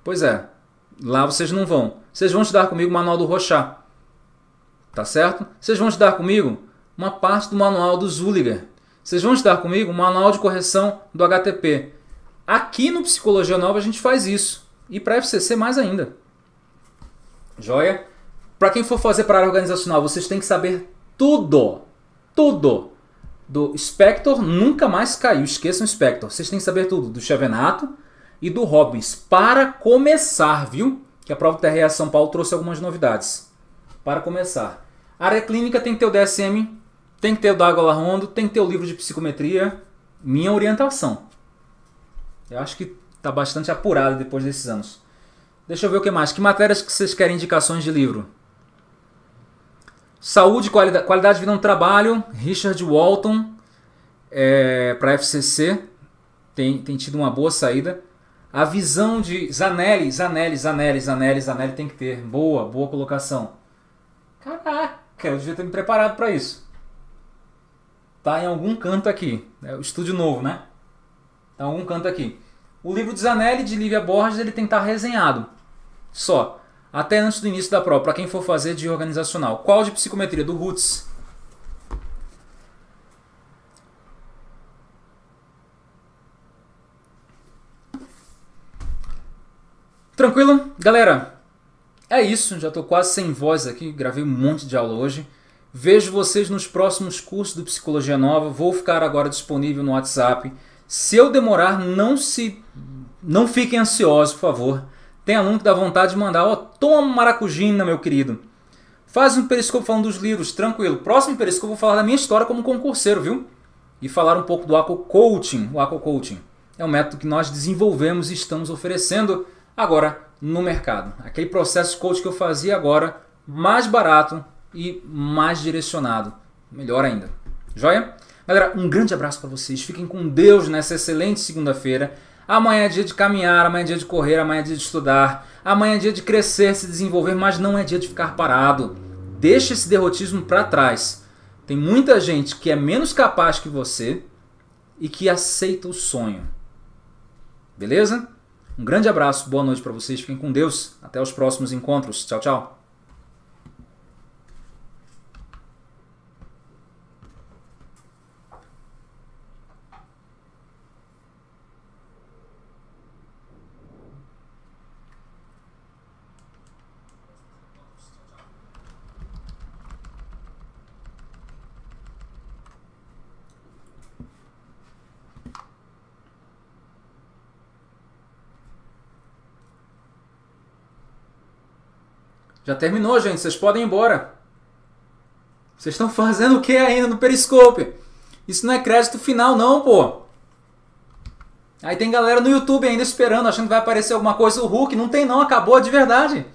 Pois é, lá vocês não vão. Vocês vão estudar comigo o manual do Rochá. Tá certo? Vocês vão estudar comigo uma parte do manual do Zuliger. Vocês vão estudar comigo o manual de correção do HTP. Aqui no Psicologia Nova a gente faz isso. E para a FCC mais ainda. Joia? Para quem for fazer para a área organizacional, vocês têm que saber tudo. Tudo. Do Spector nunca mais caiu. Esqueçam o Spector. Vocês têm que saber tudo do Chevenato e do Robbins. Para começar, viu? Que a prova do TRE São Paulo trouxe algumas novidades. Para começar. A área clínica tem que ter o DSM, tem que ter o D'Água Rondo, tem que ter o livro de psicometria. Minha orientação. Eu acho que está bastante apurado depois desses anos. Deixa eu ver o que mais. Que matérias que vocês querem indicações de livro? Saúde, qualidade, qualidade de vida no é trabalho, Richard Walton é, para FCC, tem, tem tido uma boa saída. A visão de Zanelli, Zanelli, Zanelli, Zanelli, Zanelli tem que ter. Boa, boa colocação. Caraca, eu devia ter me preparado para isso. Tá em algum canto aqui. É o estúdio novo, né? Tá em algum canto aqui. O livro de Zanelli, de Lívia Borges, ele tem que estar tá resenhado. Só até antes do início da prova, para quem for fazer de organizacional. Qual de psicometria? Do RUTS. Tranquilo? Galera, é isso. Já estou quase sem voz aqui, gravei um monte de aula hoje. Vejo vocês nos próximos cursos do Psicologia Nova. Vou ficar agora disponível no WhatsApp. Se eu demorar, não se não fiquem ansiosos, por favor. Tem aluno que dá vontade de mandar, ó, oh, toma maracujina, meu querido. Faz um periscopo falando dos livros, tranquilo. Próximo periscopo eu vou falar da minha história como concurseiro, viu? E falar um pouco do Aqua Coaching. O Aqua Coaching é um método que nós desenvolvemos e estamos oferecendo agora no mercado. Aquele processo coach que eu fazia agora, mais barato e mais direcionado. Melhor ainda. Joia? Galera, um grande abraço para vocês. Fiquem com Deus nessa excelente segunda-feira. Amanhã é dia de caminhar, amanhã é dia de correr, amanhã é dia de estudar, amanhã é dia de crescer, se desenvolver, mas não é dia de ficar parado. Deixe esse derrotismo para trás. Tem muita gente que é menos capaz que você e que aceita o sonho. Beleza? Um grande abraço, boa noite para vocês, fiquem com Deus. Até os próximos encontros. Tchau, tchau. Já terminou, gente. Vocês podem ir embora. Vocês estão fazendo o que ainda no Periscope? Isso não é crédito final, não, pô. Aí tem galera no YouTube ainda esperando, achando que vai aparecer alguma coisa. O Hulk não tem, não. Acabou de verdade.